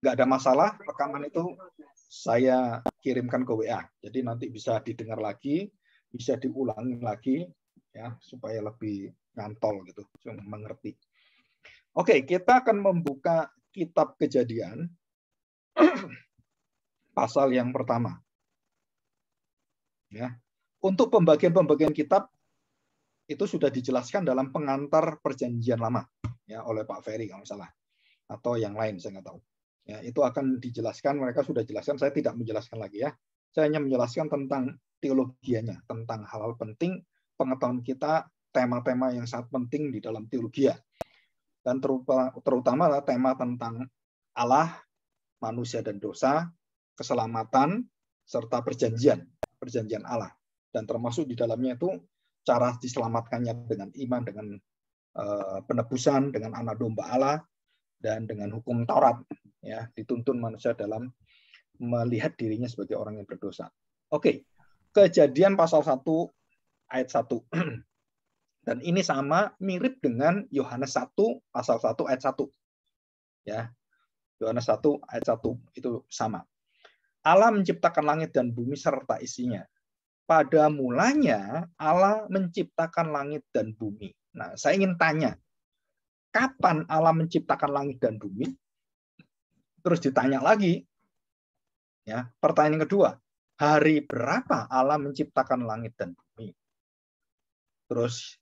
nggak ada masalah rekaman itu saya kirimkan ke WA. Jadi nanti bisa didengar lagi, bisa diulangi lagi ya supaya lebih ngantol gitu, mengerti. Oke, kita akan membuka kitab Kejadian pasal yang pertama. Ya. Untuk pembagian-pembagian kitab itu sudah dijelaskan dalam pengantar perjanjian lama ya oleh Pak Ferry kalau salah atau yang lain saya nggak tahu. Ya, itu akan dijelaskan, mereka sudah jelaskan, saya tidak menjelaskan lagi ya. Saya hanya menjelaskan tentang teologianya, tentang hal-hal penting, pengetahuan kita, tema-tema yang sangat penting di dalam teologia. Ya. Dan terutama tema tentang Allah, manusia dan dosa, keselamatan, serta perjanjian, perjanjian Allah. Dan termasuk di dalamnya itu cara diselamatkannya dengan iman, dengan eh, penebusan, dengan anak domba Allah, dan dengan hukum Taurat ya dituntun manusia dalam melihat dirinya sebagai orang yang berdosa. Oke. Kejadian pasal 1 ayat 1. Dan ini sama mirip dengan Yohanes 1 pasal 1 ayat 1. Ya. Yohanes 1 ayat 1 itu sama. Allah menciptakan langit dan bumi serta isinya. Pada mulanya Allah menciptakan langit dan bumi. Nah, saya ingin tanya, kapan Allah menciptakan langit dan bumi? Terus ditanya lagi, ya pertanyaan yang kedua, hari berapa Allah menciptakan langit dan bumi? Terus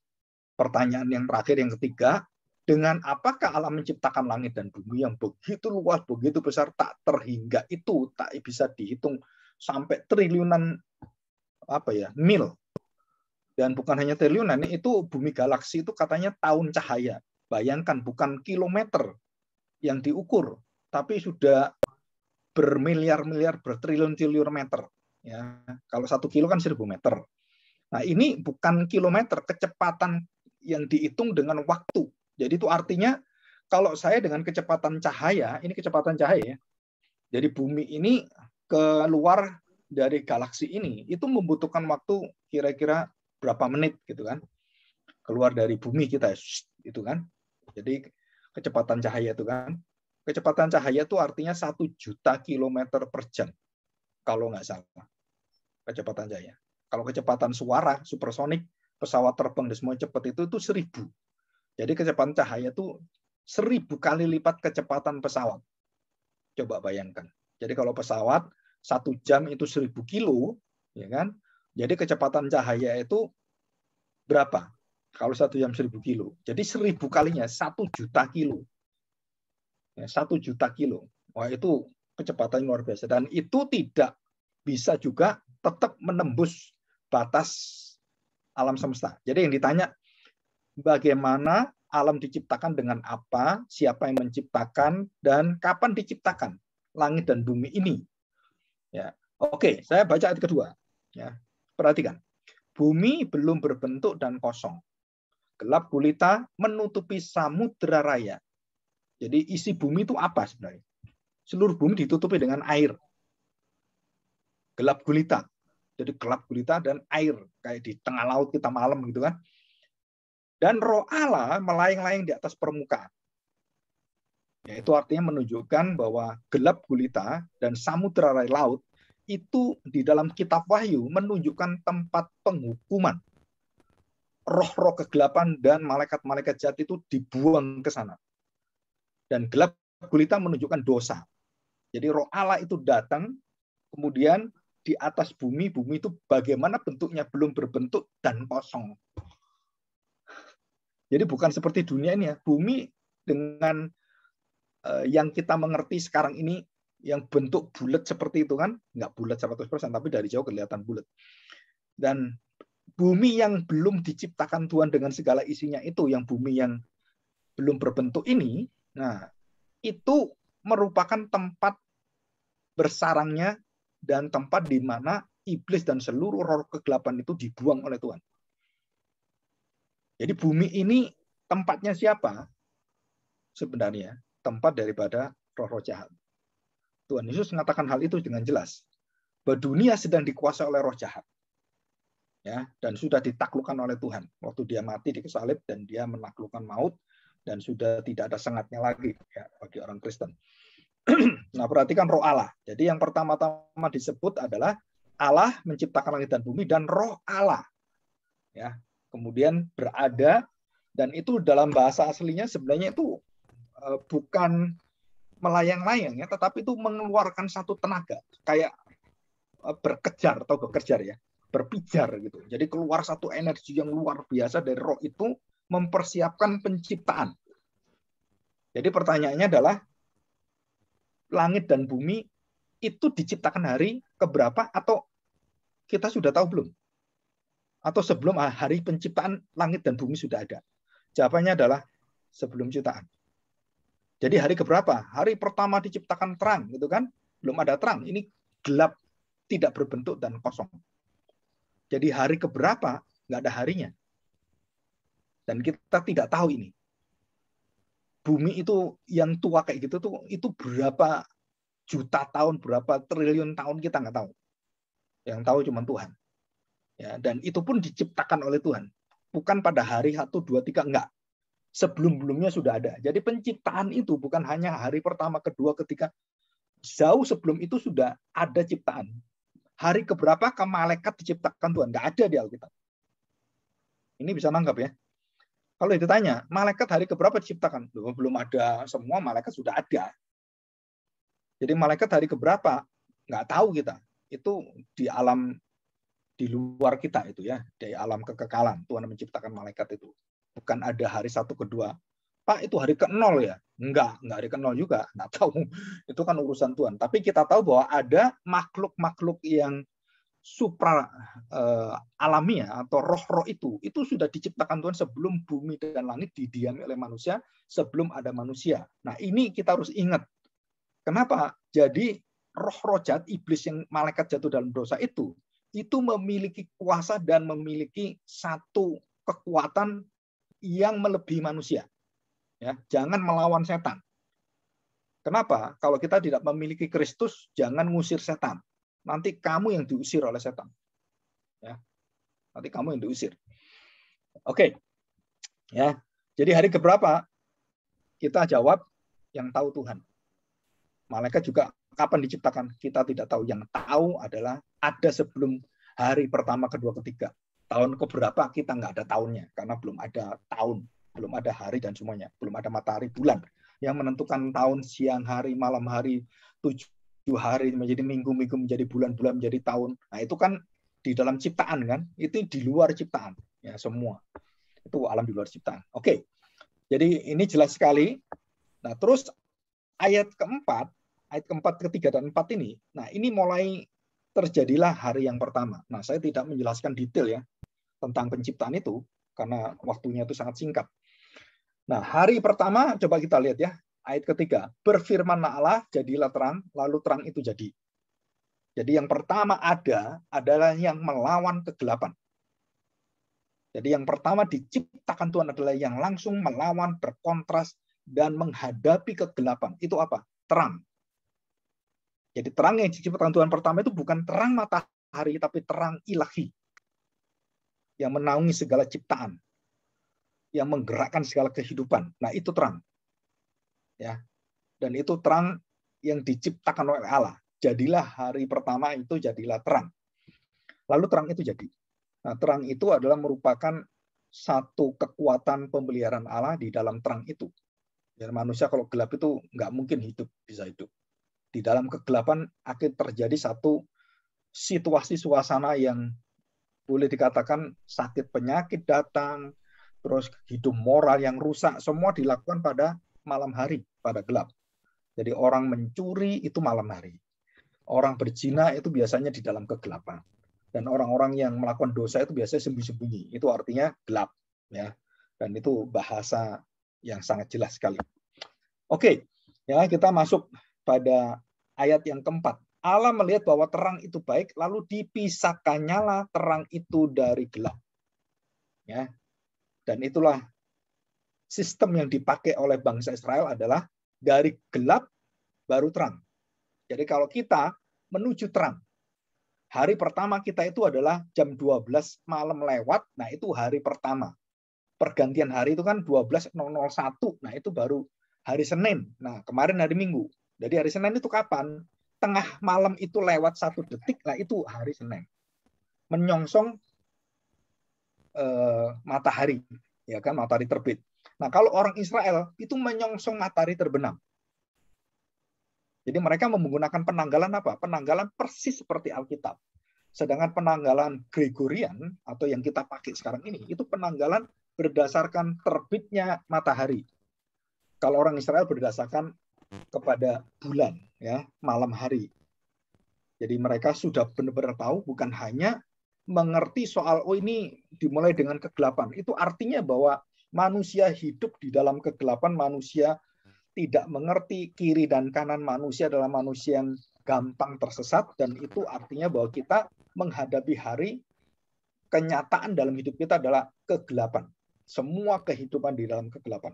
pertanyaan yang terakhir yang ketiga, dengan apakah Allah menciptakan langit dan bumi yang begitu luas, begitu besar, tak terhingga itu, tak bisa dihitung sampai triliunan apa ya mil dan bukan hanya triliunan itu bumi galaksi itu katanya tahun cahaya Bayangkan bukan kilometer yang diukur, tapi sudah bermiliar-miliar, bertriliun-triliun meter. Ya, kalau satu kilo kan seribu meter. Nah ini bukan kilometer, kecepatan yang dihitung dengan waktu. Jadi itu artinya kalau saya dengan kecepatan cahaya, ini kecepatan cahaya ya. Jadi bumi ini keluar dari galaksi ini itu membutuhkan waktu kira-kira berapa menit gitu kan keluar dari bumi kita itu kan jadi kecepatan cahaya itu kan. Kecepatan cahaya itu artinya satu juta kilometer per jam. Kalau nggak salah. Kecepatan cahaya. Kalau kecepatan suara, supersonik, pesawat terbang dan semua cepat itu itu seribu. Jadi kecepatan cahaya itu seribu kali lipat kecepatan pesawat. Coba bayangkan. Jadi kalau pesawat satu jam itu seribu kilo, ya kan? Jadi kecepatan cahaya itu berapa? Kalau satu jam seribu kilo. Jadi seribu kalinya satu juta kilo. Ya, satu juta kilo. Wah itu kecepatan luar biasa. Dan itu tidak bisa juga tetap menembus batas alam semesta. Jadi yang ditanya, bagaimana alam diciptakan dengan apa, siapa yang menciptakan, dan kapan diciptakan langit dan bumi ini. Ya, oke, saya baca ayat kedua. Ya, perhatikan, bumi belum berbentuk dan kosong. Gelap gulita menutupi samudera raya. Jadi isi bumi itu apa sebenarnya? Seluruh bumi ditutupi dengan air. Gelap gulita. Jadi gelap gulita dan air. Kayak di tengah laut kita malam gitu kan. Dan roh Allah melayang-layang di atas permukaan. itu artinya menunjukkan bahwa gelap gulita dan samudera raya laut itu di dalam kitab Wahyu menunjukkan tempat penghukuman roh-roh kegelapan dan malaikat-malaikat jahat itu dibuang ke sana. Dan gelap gulita menunjukkan dosa. Jadi roh Allah itu datang, kemudian di atas bumi, bumi itu bagaimana bentuknya belum berbentuk dan kosong. Jadi bukan seperti dunia ini ya. Bumi dengan eh, yang kita mengerti sekarang ini yang bentuk bulat seperti itu kan nggak bulat 100% tapi dari jauh kelihatan bulat dan bumi yang belum diciptakan Tuhan dengan segala isinya itu, yang bumi yang belum berbentuk ini, nah itu merupakan tempat bersarangnya dan tempat di mana iblis dan seluruh roh kegelapan itu dibuang oleh Tuhan. Jadi bumi ini tempatnya siapa? Sebenarnya tempat daripada roh-roh jahat. Tuhan Yesus mengatakan hal itu dengan jelas. Bahwa dunia sedang dikuasai oleh roh jahat ya dan hmm. sudah ditaklukkan oleh Tuhan waktu dia mati di salib dan dia menaklukkan maut dan sudah tidak ada sengatnya lagi ya, bagi orang Kristen. nah perhatikan roh Allah. Jadi yang pertama-tama disebut adalah Allah menciptakan langit dan bumi dan roh Allah ya kemudian berada dan itu dalam bahasa aslinya sebenarnya itu eh, bukan melayang-layang ya tetapi itu mengeluarkan satu tenaga kayak eh, berkejar atau bekerja ya berpijar gitu. Jadi keluar satu energi yang luar biasa dari roh itu mempersiapkan penciptaan. Jadi pertanyaannya adalah langit dan bumi itu diciptakan hari keberapa atau kita sudah tahu belum? Atau sebelum hari penciptaan langit dan bumi sudah ada? Jawabannya adalah sebelum ciptaan. Jadi hari keberapa? Hari pertama diciptakan terang, gitu kan? Belum ada terang. Ini gelap, tidak berbentuk dan kosong. Jadi hari keberapa nggak ada harinya. Dan kita tidak tahu ini. Bumi itu yang tua kayak gitu tuh itu berapa juta tahun, berapa triliun tahun kita nggak tahu. Yang tahu cuma Tuhan. Ya, dan itu pun diciptakan oleh Tuhan. Bukan pada hari 1, 2, 3, enggak. Sebelum-belumnya sudah ada. Jadi penciptaan itu bukan hanya hari pertama, kedua, ketiga. Jauh sebelum itu sudah ada ciptaan hari keberapa ke malaikat diciptakan Tuhan? Tidak ada di Alkitab. Ini bisa nanggap ya. Kalau itu tanya, malaikat hari keberapa diciptakan? Belum, belum ada semua, malaikat sudah ada. Jadi malaikat hari keberapa? Nggak tahu kita. Itu di alam di luar kita itu ya, dari alam kekekalan. Tuhan menciptakan malaikat itu. Bukan ada hari satu kedua Pak itu hari ke 0 ya? Enggak, enggak hari ke 0 juga. Enggak tahu. Itu kan urusan Tuhan. Tapi kita tahu bahwa ada makhluk-makhluk yang supra eh, alamiah ya, atau roh-roh itu itu sudah diciptakan Tuhan sebelum bumi dan langit didiami oleh manusia sebelum ada manusia. Nah, ini kita harus ingat. Kenapa? Jadi roh-roh jahat iblis yang malaikat jatuh dalam dosa itu itu memiliki kuasa dan memiliki satu kekuatan yang melebihi manusia ya jangan melawan setan kenapa kalau kita tidak memiliki Kristus jangan ngusir setan nanti kamu yang diusir oleh setan ya nanti kamu yang diusir oke okay. ya jadi hari keberapa kita jawab yang tahu Tuhan malaikat juga kapan diciptakan kita tidak tahu yang tahu adalah ada sebelum hari pertama kedua ketiga tahun keberapa kita nggak ada tahunnya karena belum ada tahun belum ada hari dan semuanya, belum ada matahari bulan yang menentukan tahun siang hari malam hari tujuh hari menjadi minggu-minggu menjadi bulan-bulan menjadi tahun. Nah itu kan di dalam ciptaan kan, itu di luar ciptaan ya semua itu alam di luar ciptaan. Oke, jadi ini jelas sekali. Nah terus ayat keempat, ayat keempat, ketiga dan empat ini, nah ini mulai terjadilah hari yang pertama. Nah saya tidak menjelaskan detail ya tentang penciptaan itu karena waktunya itu sangat singkat. Nah, hari pertama coba kita lihat ya, ayat ketiga. Berfirman Allah, jadilah terang, lalu terang itu jadi. Jadi yang pertama ada adalah yang melawan kegelapan. Jadi yang pertama diciptakan Tuhan adalah yang langsung melawan, berkontras, dan menghadapi kegelapan. Itu apa? Terang. Jadi terang yang diciptakan Tuhan pertama itu bukan terang matahari, tapi terang ilahi yang menaungi segala ciptaan yang menggerakkan segala kehidupan. Nah, itu terang. Ya. Dan itu terang yang diciptakan oleh Allah. Jadilah hari pertama itu jadilah terang. Lalu terang itu jadi. Nah, terang itu adalah merupakan satu kekuatan pemeliharaan Allah di dalam terang itu. Dan ya, manusia kalau gelap itu nggak mungkin hidup, bisa hidup. Di dalam kegelapan akhir terjadi satu situasi suasana yang boleh dikatakan sakit penyakit datang, terus hidup moral yang rusak, semua dilakukan pada malam hari, pada gelap. Jadi orang mencuri itu malam hari. Orang berzina itu biasanya di dalam kegelapan. Dan orang-orang yang melakukan dosa itu biasanya sembunyi-sembunyi. Itu artinya gelap, ya. Dan itu bahasa yang sangat jelas sekali. Oke, ya kita masuk pada ayat yang keempat. Allah melihat bahwa terang itu baik, lalu dipisahkannya lah terang itu dari gelap. Ya, dan itulah sistem yang dipakai oleh bangsa Israel adalah dari gelap baru terang. Jadi kalau kita menuju terang, hari pertama kita itu adalah jam 12 malam lewat, nah itu hari pertama. Pergantian hari itu kan 12.001, nah itu baru hari Senin. Nah kemarin hari Minggu. Jadi hari Senin itu kapan? Tengah malam itu lewat satu detik, nah itu hari Senin. Menyongsong Eh, matahari, ya kan matahari terbit. Nah, kalau orang Israel itu menyongsong matahari terbenam. Jadi mereka menggunakan penanggalan apa? Penanggalan persis seperti Alkitab. Sedangkan penanggalan Gregorian atau yang kita pakai sekarang ini itu penanggalan berdasarkan terbitnya matahari. Kalau orang Israel berdasarkan kepada bulan ya, malam hari. Jadi mereka sudah benar-benar tahu bukan hanya mengerti soal oh ini dimulai dengan kegelapan. Itu artinya bahwa manusia hidup di dalam kegelapan, manusia tidak mengerti kiri dan kanan manusia adalah manusia yang gampang tersesat dan itu artinya bahwa kita menghadapi hari kenyataan dalam hidup kita adalah kegelapan. Semua kehidupan di dalam kegelapan.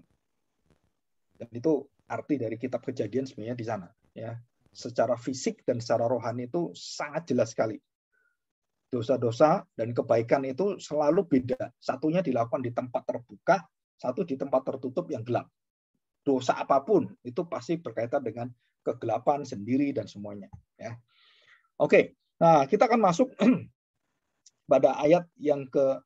Dan itu arti dari kitab kejadian sebenarnya di sana ya. Secara fisik dan secara rohani itu sangat jelas sekali dosa-dosa dan kebaikan itu selalu beda. Satunya dilakukan di tempat terbuka, satu di tempat tertutup yang gelap. Dosa apapun itu pasti berkaitan dengan kegelapan sendiri dan semuanya. Ya. Oke, nah kita akan masuk pada ayat yang ke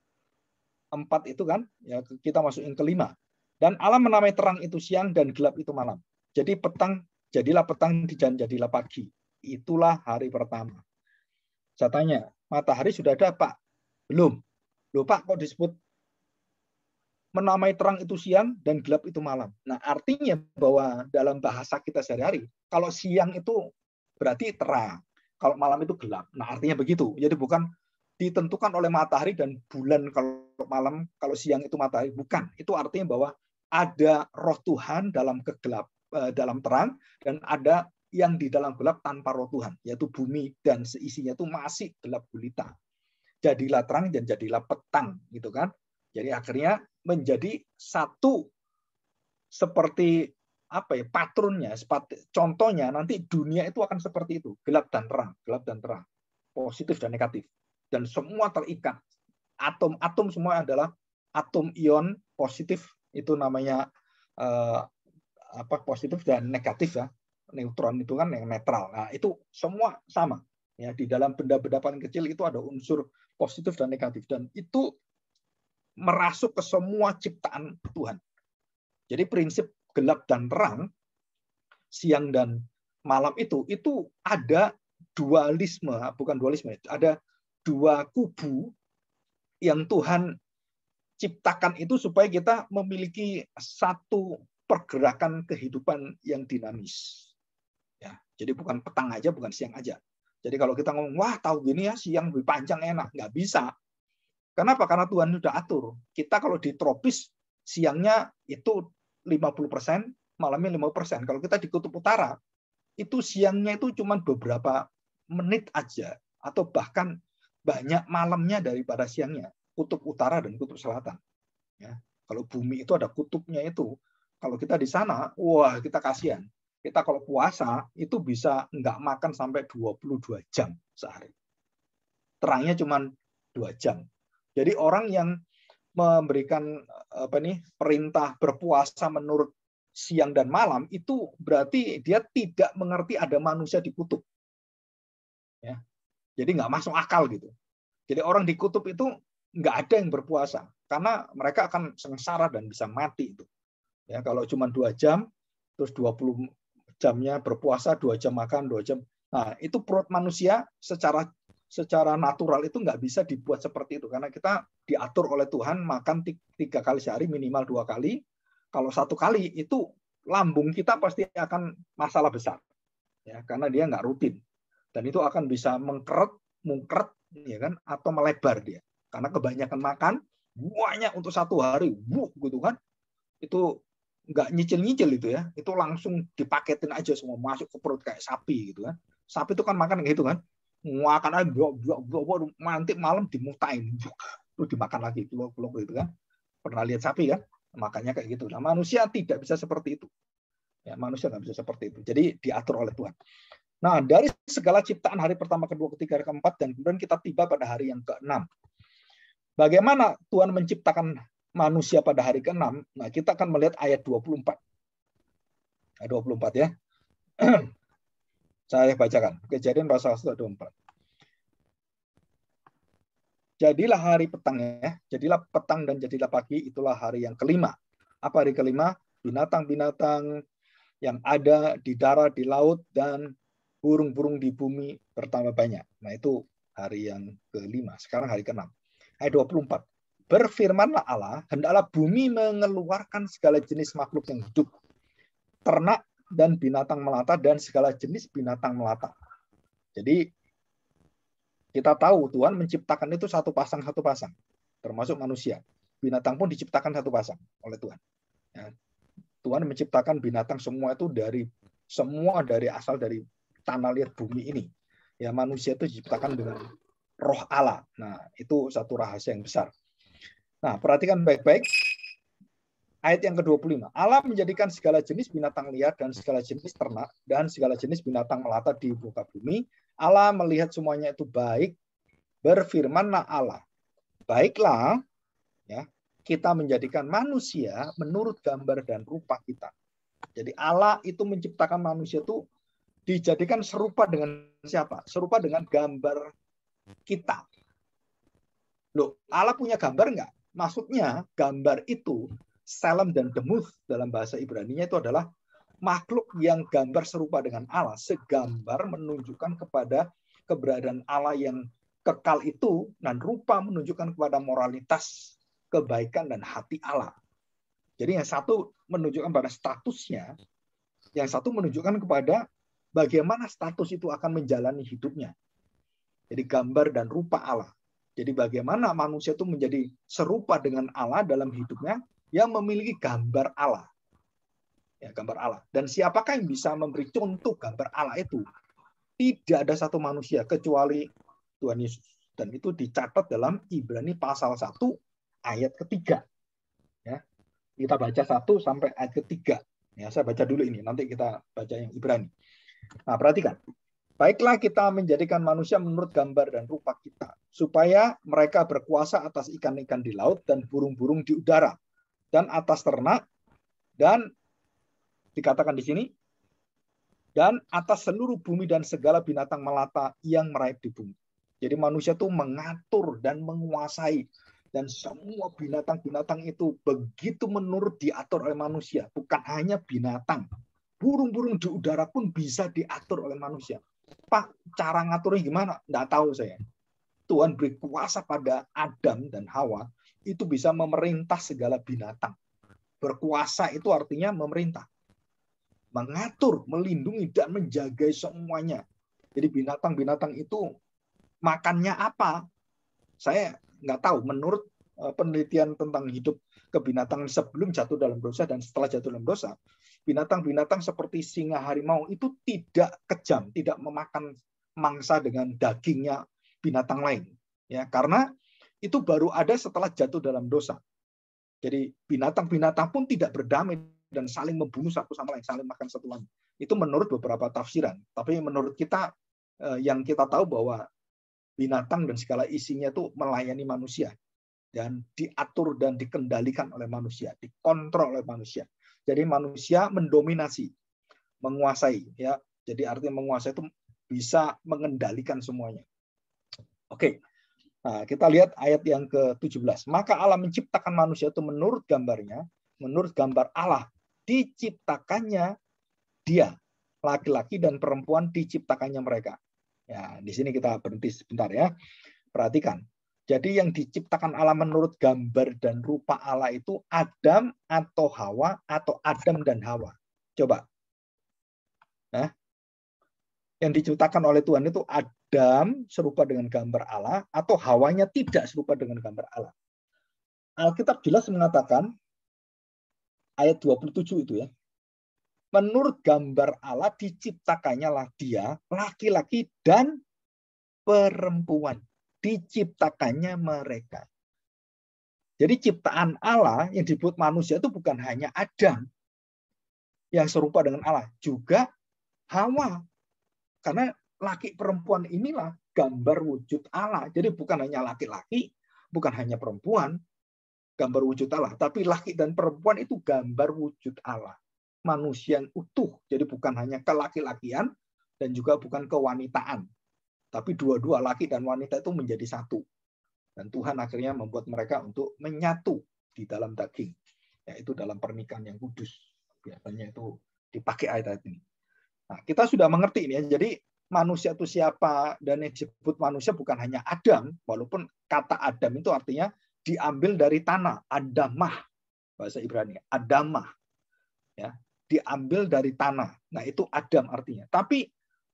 empat itu kan, ya kita masuk yang kelima. Dan alam menamai terang itu siang dan gelap itu malam. Jadi petang jadilah petang dan jadilah pagi. Itulah hari pertama. Saya tanya, matahari sudah ada Pak? Belum. Lupa Pak kok disebut menamai terang itu siang dan gelap itu malam. Nah artinya bahwa dalam bahasa kita sehari-hari, kalau siang itu berarti terang, kalau malam itu gelap. Nah artinya begitu. Jadi bukan ditentukan oleh matahari dan bulan kalau malam, kalau siang itu matahari. Bukan. Itu artinya bahwa ada roh Tuhan dalam kegelap eh, dalam terang dan ada yang di dalam gelap tanpa roh Tuhan, yaitu bumi dan seisinya itu masih gelap gulita. Jadilah terang dan jadilah petang, gitu kan? Jadi akhirnya menjadi satu seperti apa ya patronnya, contohnya nanti dunia itu akan seperti itu, gelap dan terang, gelap dan terang, positif dan negatif, dan semua terikat. Atom-atom semua adalah atom ion positif itu namanya eh, apa positif dan negatif ya neutron itu kan yang netral. Nah, itu semua sama. Ya, di dalam benda-benda paling kecil itu ada unsur positif dan negatif dan itu merasuk ke semua ciptaan Tuhan. Jadi prinsip gelap dan terang, siang dan malam itu itu ada dualisme, bukan dualisme, ada dua kubu yang Tuhan ciptakan itu supaya kita memiliki satu pergerakan kehidupan yang dinamis. Ya, jadi bukan petang aja, bukan siang aja. Jadi kalau kita ngomong, wah tahu gini ya siang lebih panjang enak, nggak bisa. Kenapa? Karena Tuhan sudah atur. Kita kalau di tropis, siangnya itu 50%, malamnya persen Kalau kita di kutub utara, itu siangnya itu cuma beberapa menit aja. Atau bahkan banyak malamnya daripada siangnya. Kutub utara dan kutub selatan. Ya. Kalau bumi itu ada kutubnya itu. Kalau kita di sana, wah kita kasihan. Kita kalau puasa itu bisa nggak makan sampai 22 jam sehari. Terangnya cuma dua jam. Jadi orang yang memberikan apa nih perintah berpuasa menurut siang dan malam itu berarti dia tidak mengerti ada manusia di kutub. Ya. Jadi nggak masuk akal gitu. Jadi orang di kutub itu nggak ada yang berpuasa karena mereka akan sengsara dan bisa mati itu. Ya, kalau cuma dua jam terus 20 jamnya berpuasa, dua jam makan, dua jam. Nah, itu perut manusia secara secara natural itu nggak bisa dibuat seperti itu karena kita diatur oleh Tuhan makan tiga kali sehari minimal dua kali. Kalau satu kali itu lambung kita pasti akan masalah besar, ya karena dia nggak rutin dan itu akan bisa mengkeret, mengkeret ya kan, atau melebar dia karena kebanyakan makan banyak untuk satu hari, bu, gitu kan, itu nggak nyicil-nyicil itu ya, itu langsung dipaketin aja semua masuk ke perut kayak sapi gitu kan. Sapi itu kan makan kayak gitu kan. Makan aja blok blok blok nanti malam dimutain. lu dimakan lagi blok blok gitu kan. Pernah lihat sapi kan? Makanya kayak gitu. Nah, manusia tidak bisa seperti itu. Ya, manusia nggak bisa seperti itu. Jadi diatur oleh Tuhan. Nah, dari segala ciptaan hari pertama, kedua, ketiga, keempat, dan kemudian kita tiba pada hari yang keenam. Bagaimana Tuhan menciptakan manusia pada hari ke-6, nah kita akan melihat ayat 24. Ayat 24 ya. Saya bacakan. Kejadian pasal 24. Jadilah hari petang ya. Jadilah petang dan jadilah pagi itulah hari yang kelima. Apa hari kelima? Binatang-binatang yang ada di darat, di laut dan burung-burung di bumi bertambah banyak. Nah, itu hari yang kelima. Sekarang hari keenam. Ayat 24. Berfirmanlah Allah, hendaklah bumi mengeluarkan segala jenis makhluk yang hidup, ternak dan binatang melata dan segala jenis binatang melata. Jadi kita tahu Tuhan menciptakan itu satu pasang satu pasang, termasuk manusia. Binatang pun diciptakan satu pasang oleh Tuhan. Ya. Tuhan menciptakan binatang semua itu dari semua dari asal dari tanah liat bumi ini. Ya manusia itu diciptakan dengan roh Allah. Nah, itu satu rahasia yang besar. Nah, perhatikan baik-baik ayat yang ke-25. Allah menjadikan segala jenis binatang liar dan segala jenis ternak dan segala jenis binatang melata di muka bumi. Allah melihat semuanya itu baik. Berfirmanlah Allah, baiklah ya, kita menjadikan manusia menurut gambar dan rupa kita. Jadi Allah itu menciptakan manusia itu dijadikan serupa dengan siapa? Serupa dengan gambar kita. Loh, Allah punya gambar enggak? Maksudnya gambar itu Selam dan Demuth dalam bahasa Ibrani-nya itu adalah makhluk yang gambar serupa dengan Allah, segambar menunjukkan kepada keberadaan Allah yang kekal itu dan rupa menunjukkan kepada moralitas kebaikan dan hati Allah. Jadi yang satu menunjukkan pada statusnya, yang satu menunjukkan kepada bagaimana status itu akan menjalani hidupnya. Jadi gambar dan rupa Allah. Jadi bagaimana manusia itu menjadi serupa dengan Allah dalam hidupnya yang memiliki gambar Allah. Ya, gambar Allah. Dan siapakah yang bisa memberi contoh gambar Allah itu? Tidak ada satu manusia kecuali Tuhan Yesus. Dan itu dicatat dalam Ibrani pasal 1 ayat ketiga. Ya, kita baca 1 sampai ayat ketiga. Ya, saya baca dulu ini, nanti kita baca yang Ibrani. Nah, perhatikan. Baiklah kita menjadikan manusia menurut gambar dan rupa kita supaya mereka berkuasa atas ikan-ikan di laut dan burung-burung di udara dan atas ternak dan dikatakan di sini dan atas seluruh bumi dan segala binatang melata yang merayap di bumi. Jadi manusia itu mengatur dan menguasai dan semua binatang-binatang itu begitu menurut diatur oleh manusia, bukan hanya binatang. Burung-burung di udara pun bisa diatur oleh manusia. Pak, cara ngaturnya gimana? Nggak tahu saya. Tuhan beri kuasa pada Adam dan Hawa itu bisa memerintah segala binatang. Berkuasa itu artinya memerintah. Mengatur, melindungi, dan menjaga semuanya. Jadi binatang-binatang itu makannya apa? Saya nggak tahu. Menurut eh, penelitian tentang hidup kebinatangan sebelum jatuh dalam dosa dan setelah jatuh dalam dosa, binatang-binatang seperti singa harimau itu tidak kejam, tidak memakan mangsa dengan dagingnya binatang lain. Ya, karena itu baru ada setelah jatuh dalam dosa. Jadi binatang-binatang pun tidak berdamai dan saling membunuh satu sama lain, saling makan satu lain. Itu menurut beberapa tafsiran. Tapi menurut kita eh, yang kita tahu bahwa binatang dan segala isinya itu melayani manusia dan diatur dan dikendalikan oleh manusia, dikontrol oleh manusia. Jadi manusia mendominasi, menguasai ya. Jadi artinya menguasai itu bisa mengendalikan semuanya. Oke, nah, kita lihat ayat yang ke-17. Maka Allah menciptakan manusia itu menurut gambarnya, menurut gambar Allah. Diciptakannya dia, laki-laki dan perempuan diciptakannya mereka. Ya, di sini kita berhenti sebentar ya. Perhatikan. Jadi yang diciptakan Allah menurut gambar dan rupa Allah itu Adam atau Hawa atau Adam dan Hawa. Coba. Nah, yang diciptakan oleh Tuhan itu Adam serupa dengan gambar Allah atau hawanya tidak serupa dengan gambar Allah. Alkitab jelas mengatakan ayat 27 itu ya. Menurut gambar Allah diciptakannya lah dia laki-laki dan perempuan. Diciptakannya mereka. Jadi ciptaan Allah yang dibuat manusia itu bukan hanya Adam yang serupa dengan Allah, juga Hawa. Karena laki perempuan inilah gambar wujud Allah. Jadi bukan hanya laki-laki, bukan hanya perempuan, gambar wujud Allah, tapi laki dan perempuan itu gambar wujud Allah. Manusia yang utuh. Jadi bukan hanya kelaki-lakian dan juga bukan kewanitaan. Tapi dua-dua laki dan wanita itu menjadi satu. Dan Tuhan akhirnya membuat mereka untuk menyatu di dalam daging. Yaitu dalam pernikahan yang kudus. Biasanya itu dipakai ayat-ayat ini. Nah, kita sudah mengerti ini ya. Jadi manusia itu siapa dan yang disebut manusia bukan hanya Adam walaupun kata Adam itu artinya diambil dari tanah Adamah bahasa Ibrani Adamah ya diambil dari tanah nah itu Adam artinya tapi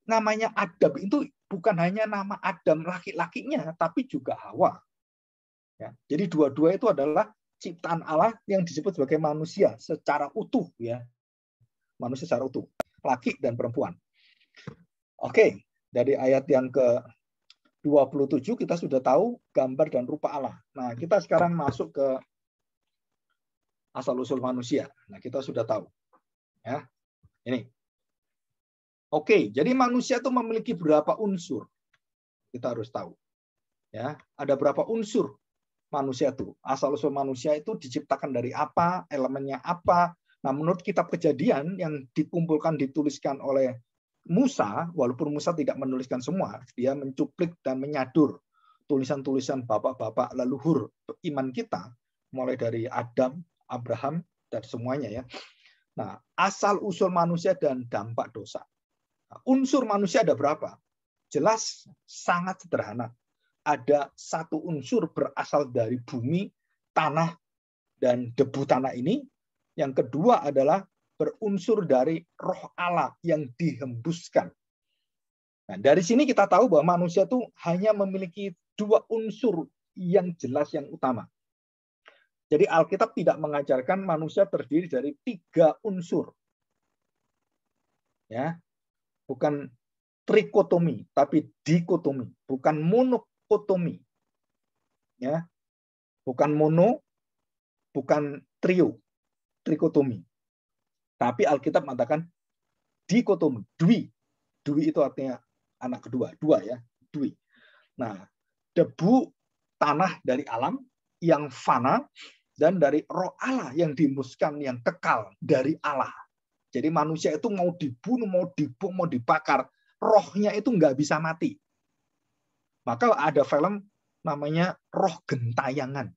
namanya Adam itu bukan hanya nama Adam laki-lakinya tapi juga Hawa ya jadi dua-dua itu adalah ciptaan Allah yang disebut sebagai manusia secara utuh ya manusia secara utuh laki dan perempuan Oke, dari ayat yang ke 27 kita sudah tahu gambar dan rupa Allah. Nah, kita sekarang masuk ke asal usul manusia. Nah, kita sudah tahu. Ya. Ini. Oke, jadi manusia itu memiliki berapa unsur? Kita harus tahu. Ya, ada berapa unsur manusia itu? Asal usul manusia itu diciptakan dari apa? Elemennya apa? Nah, menurut kitab Kejadian yang dikumpulkan dituliskan oleh Musa, walaupun Musa tidak menuliskan semua, dia mencuplik dan menyadur tulisan-tulisan bapak-bapak leluhur iman kita, mulai dari Adam, Abraham, dan semuanya ya. Nah, asal usul manusia dan dampak dosa. Nah, unsur manusia ada berapa? Jelas sangat sederhana. Ada satu unsur berasal dari bumi, tanah, dan debu tanah ini. Yang kedua adalah berunsur dari roh Allah yang dihembuskan. Nah, dari sini kita tahu bahwa manusia itu hanya memiliki dua unsur yang jelas yang utama. Jadi Alkitab tidak mengajarkan manusia terdiri dari tiga unsur. Ya. Bukan trikotomi, tapi dikotomi, bukan monokotomi. Ya. Bukan mono, bukan trio, trikotomi. Tapi Alkitab mengatakan dikotom dwi. Dwi itu artinya anak kedua, dua ya, dwi. Nah, debu tanah dari alam yang fana dan dari roh Allah yang dimuskan yang kekal dari Allah. Jadi manusia itu mau dibunuh, mau dibunuh, mau dibakar, rohnya itu nggak bisa mati. Maka ada film namanya Roh Gentayangan.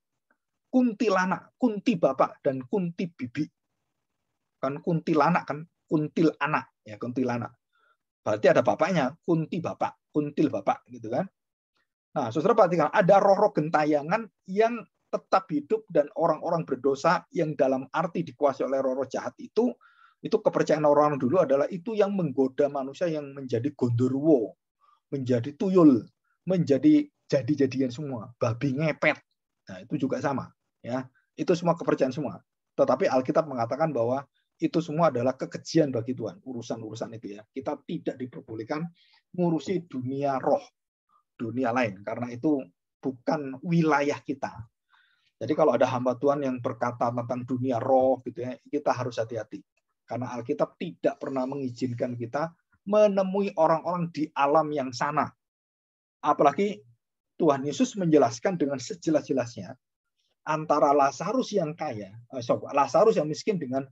kunti lana, Kunti Bapak, dan Kunti Bibi kan kuntil anak kan kuntil anak ya kuntil anak berarti ada bapaknya kunti bapak kuntil bapak gitu kan nah saudara perhatikan ada roh-roh gentayangan yang tetap hidup dan orang-orang berdosa yang dalam arti dikuasai oleh roh-roh jahat itu itu kepercayaan orang orang dulu adalah itu yang menggoda manusia yang menjadi gondorwo menjadi tuyul menjadi jadi-jadian semua babi ngepet nah itu juga sama ya itu semua kepercayaan semua tetapi Alkitab mengatakan bahwa itu semua adalah kekejian bagi Tuhan, urusan-urusan itu ya. Kita tidak diperbolehkan ngurusi dunia roh, dunia lain, karena itu bukan wilayah kita. Jadi kalau ada hamba Tuhan yang berkata tentang dunia roh gitu ya, kita harus hati-hati. Karena Alkitab tidak pernah mengizinkan kita menemui orang-orang di alam yang sana. Apalagi Tuhan Yesus menjelaskan dengan sejelas-jelasnya antara Lazarus yang kaya, eh, sorry, Lazarus yang miskin dengan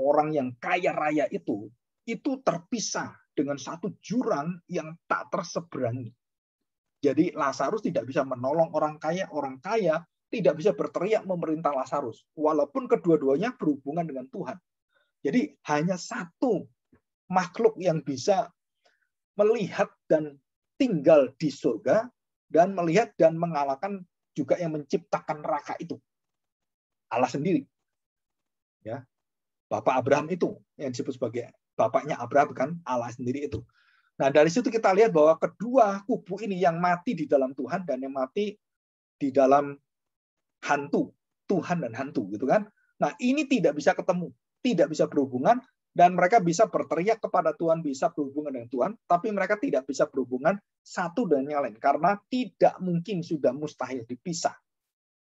orang yang kaya raya itu itu terpisah dengan satu jurang yang tak terseberangi. Jadi Lazarus tidak bisa menolong orang kaya, orang kaya tidak bisa berteriak memerintah Lazarus, walaupun kedua-duanya berhubungan dengan Tuhan. Jadi hanya satu makhluk yang bisa melihat dan tinggal di surga dan melihat dan mengalahkan juga yang menciptakan neraka itu. Allah sendiri. Ya, Bapak Abraham itu yang disebut sebagai bapaknya Abraham kan Allah sendiri itu. Nah, dari situ kita lihat bahwa kedua kubu ini yang mati di dalam Tuhan dan yang mati di dalam hantu, Tuhan dan hantu gitu kan. Nah, ini tidak bisa ketemu, tidak bisa berhubungan dan mereka bisa berteriak kepada Tuhan, bisa berhubungan dengan Tuhan, tapi mereka tidak bisa berhubungan satu dengan yang lain karena tidak mungkin sudah mustahil dipisah.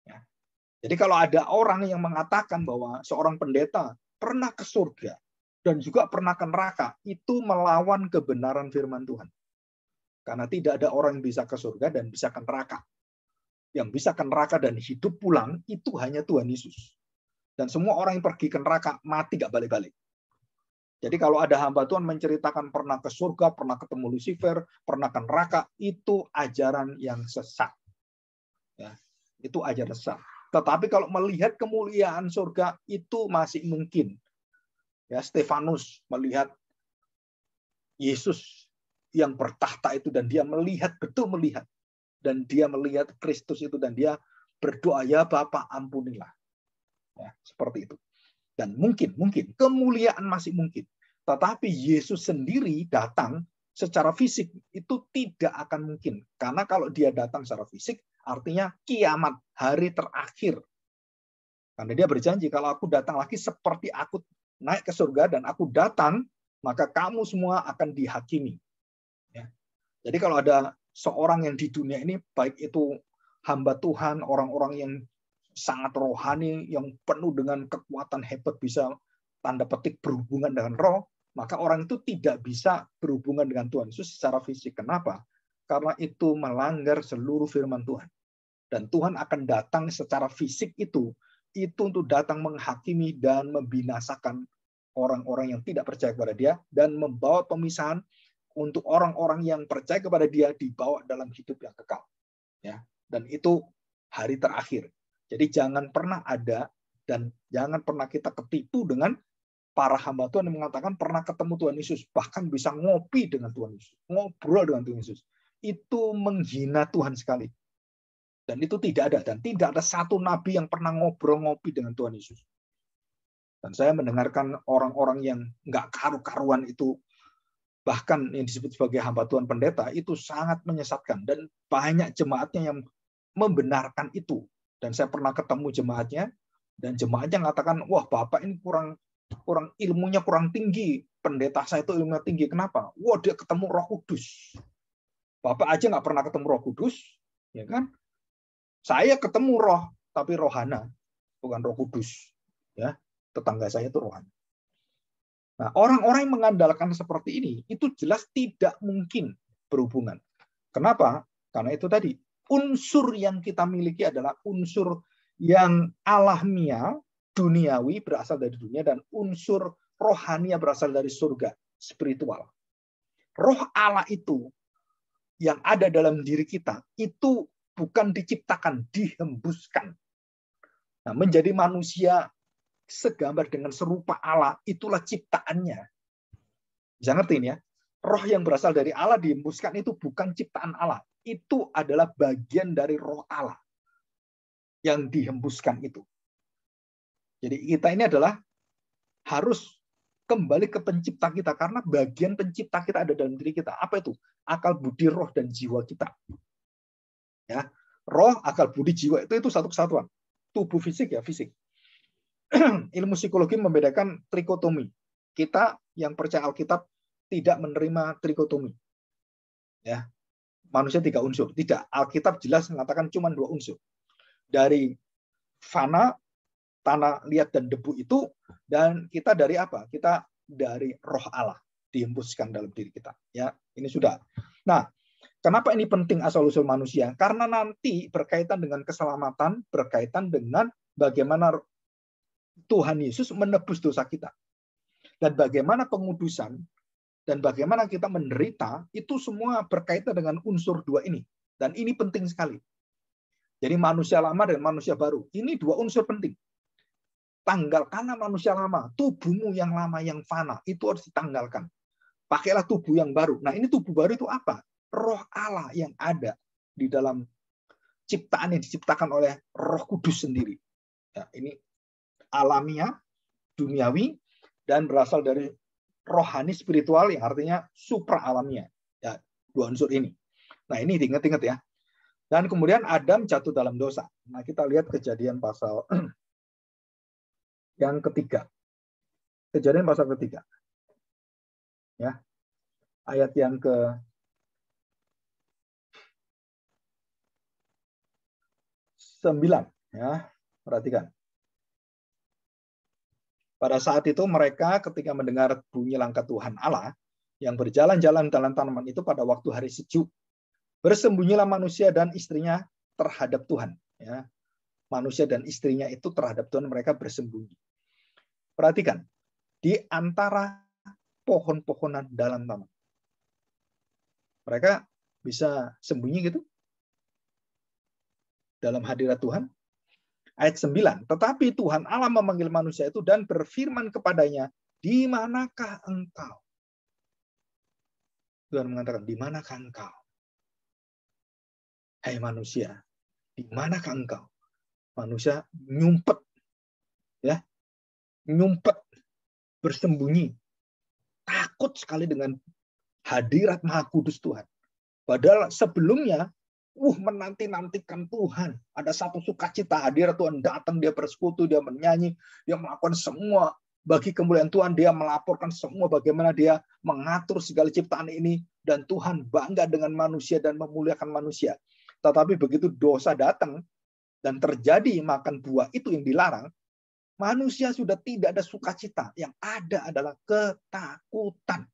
Ya. Jadi kalau ada orang yang mengatakan bahwa seorang pendeta pernah ke surga dan juga pernah ke neraka itu melawan kebenaran firman Tuhan. Karena tidak ada orang yang bisa ke surga dan bisa ke neraka. Yang bisa ke neraka dan hidup pulang itu hanya Tuhan Yesus. Dan semua orang yang pergi ke neraka mati gak balik-balik. Jadi kalau ada hamba Tuhan menceritakan pernah ke surga, pernah ketemu Lucifer, pernah ke neraka, itu ajaran yang sesat. Ya, itu ajaran sesat. Tetapi kalau melihat kemuliaan surga itu masih mungkin. Ya, Stefanus melihat Yesus yang bertahta itu dan dia melihat betul melihat dan dia melihat Kristus itu dan dia berdoa ya Bapa ampunilah. Ya, seperti itu. Dan mungkin mungkin kemuliaan masih mungkin. Tetapi Yesus sendiri datang secara fisik itu tidak akan mungkin. Karena kalau dia datang secara fisik, Artinya kiamat, hari terakhir. Karena dia berjanji, kalau aku datang lagi seperti aku naik ke surga dan aku datang, maka kamu semua akan dihakimi. Ya. Jadi kalau ada seorang yang di dunia ini, baik itu hamba Tuhan, orang-orang yang sangat rohani, yang penuh dengan kekuatan hebat, bisa tanda petik berhubungan dengan roh, maka orang itu tidak bisa berhubungan dengan Tuhan Yesus secara fisik. Kenapa? karena itu melanggar seluruh firman Tuhan. Dan Tuhan akan datang secara fisik itu, itu untuk datang menghakimi dan membinasakan orang-orang yang tidak percaya kepada dia dan membawa pemisahan untuk orang-orang yang percaya kepada dia dibawa dalam hidup yang kekal. Ya, dan itu hari terakhir. Jadi jangan pernah ada dan jangan pernah kita ketipu dengan para hamba Tuhan yang mengatakan pernah ketemu Tuhan Yesus, bahkan bisa ngopi dengan Tuhan Yesus, ngobrol dengan Tuhan Yesus itu menghina Tuhan sekali. Dan itu tidak ada. Dan tidak ada satu nabi yang pernah ngobrol ngopi dengan Tuhan Yesus. Dan saya mendengarkan orang-orang yang nggak karu-karuan itu, bahkan yang disebut sebagai hamba Tuhan pendeta, itu sangat menyesatkan. Dan banyak jemaatnya yang membenarkan itu. Dan saya pernah ketemu jemaatnya, dan jemaatnya mengatakan, wah Bapak ini kurang kurang ilmunya kurang tinggi. Pendeta saya itu ilmunya tinggi. Kenapa? Wah dia ketemu roh kudus Bapak aja nggak pernah ketemu Roh Kudus, ya kan? Saya ketemu Roh, tapi rohana, bukan Roh Kudus. Ya, tetangga saya itu rohana. Nah, orang-orang yang mengandalkan seperti ini itu jelas tidak mungkin berhubungan. Kenapa? Karena itu tadi unsur yang kita miliki adalah unsur yang alamiah, duniawi berasal dari dunia dan unsur rohania berasal dari surga, spiritual. Roh Allah itu yang ada dalam diri kita itu bukan diciptakan, dihembuskan. Nah, menjadi manusia segambar dengan serupa Allah itulah ciptaannya. Bisa ngerti ini ya? Roh yang berasal dari Allah dihembuskan itu bukan ciptaan Allah. Itu adalah bagian dari roh Allah yang dihembuskan itu. Jadi kita ini adalah harus kembali ke pencipta kita karena bagian pencipta kita ada dalam diri kita. Apa itu? Akal budi, roh dan jiwa kita. Ya, roh, akal budi, jiwa itu itu satu kesatuan. Tubuh fisik ya fisik. Ilmu psikologi membedakan trikotomi. Kita yang percaya Alkitab tidak menerima trikotomi. Ya. Manusia tiga unsur. Tidak. Alkitab jelas mengatakan cuma dua unsur. Dari fana tanah liat dan debu itu dan kita dari apa? Kita dari roh Allah dihembuskan dalam diri kita. Ya, ini sudah. Nah, kenapa ini penting asal usul manusia? Karena nanti berkaitan dengan keselamatan, berkaitan dengan bagaimana Tuhan Yesus menebus dosa kita. Dan bagaimana pengudusan dan bagaimana kita menderita itu semua berkaitan dengan unsur dua ini. Dan ini penting sekali. Jadi manusia lama dan manusia baru. Ini dua unsur penting. Tanggal Tanggalkanlah manusia lama, tubuhmu yang lama yang fana itu harus ditanggalkan. Pakailah tubuh yang baru. Nah, ini tubuh baru itu apa? Roh Allah yang ada di dalam ciptaan yang diciptakan oleh Roh Kudus sendiri. Ya, ini alamiah, duniawi, dan berasal dari rohani spiritual yang artinya supra alamiah. Ya, dua unsur ini. Nah, ini diingat-ingat ya. Dan kemudian Adam jatuh dalam dosa. Nah, kita lihat kejadian pasal yang ketiga. Kejadian pasal ketiga. Ya. Ayat yang ke sembilan. Ya, perhatikan. Pada saat itu mereka ketika mendengar bunyi langkah Tuhan Allah yang berjalan-jalan dalam tanaman itu pada waktu hari sejuk, bersembunyilah manusia dan istrinya terhadap Tuhan. Ya, manusia dan istrinya itu terhadap Tuhan mereka bersembunyi. Perhatikan, di antara pohon-pohonan dalam taman. Mereka bisa sembunyi gitu dalam hadirat Tuhan. Ayat 9, tetapi Tuhan Allah memanggil manusia itu dan berfirman kepadanya, di manakah engkau? Tuhan mengatakan, di manakah engkau? Hai hey manusia, di manakah engkau? Manusia nyumpet nyumpet bersembunyi, takut sekali dengan hadirat Maha Kudus Tuhan. Padahal sebelumnya, uh menanti-nantikan Tuhan. Ada satu sukacita hadirat Tuhan datang, dia bersekutu, dia menyanyi, dia melakukan semua bagi kemuliaan Tuhan, dia melaporkan semua bagaimana dia mengatur segala ciptaan ini dan Tuhan bangga dengan manusia dan memuliakan manusia. Tetapi begitu dosa datang dan terjadi makan buah itu yang dilarang, Manusia sudah tidak ada sukacita, yang ada adalah ketakutan.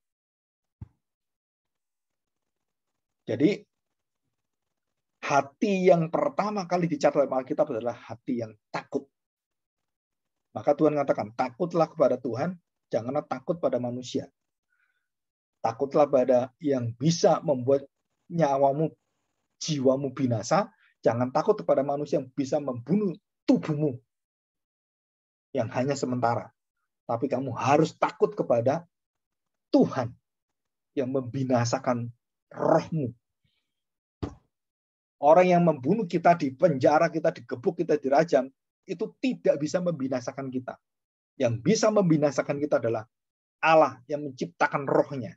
Jadi hati yang pertama kali dicatat dalam Alkitab adalah hati yang takut. Maka Tuhan mengatakan, takutlah kepada Tuhan, janganlah takut pada manusia. Takutlah pada yang bisa membuat nyawamu, jiwamu binasa. Jangan takut kepada manusia yang bisa membunuh tubuhmu yang hanya sementara. Tapi kamu harus takut kepada Tuhan yang membinasakan rohmu. Orang yang membunuh kita di penjara, kita digebuk, kita dirajam, itu tidak bisa membinasakan kita. Yang bisa membinasakan kita adalah Allah yang menciptakan rohnya.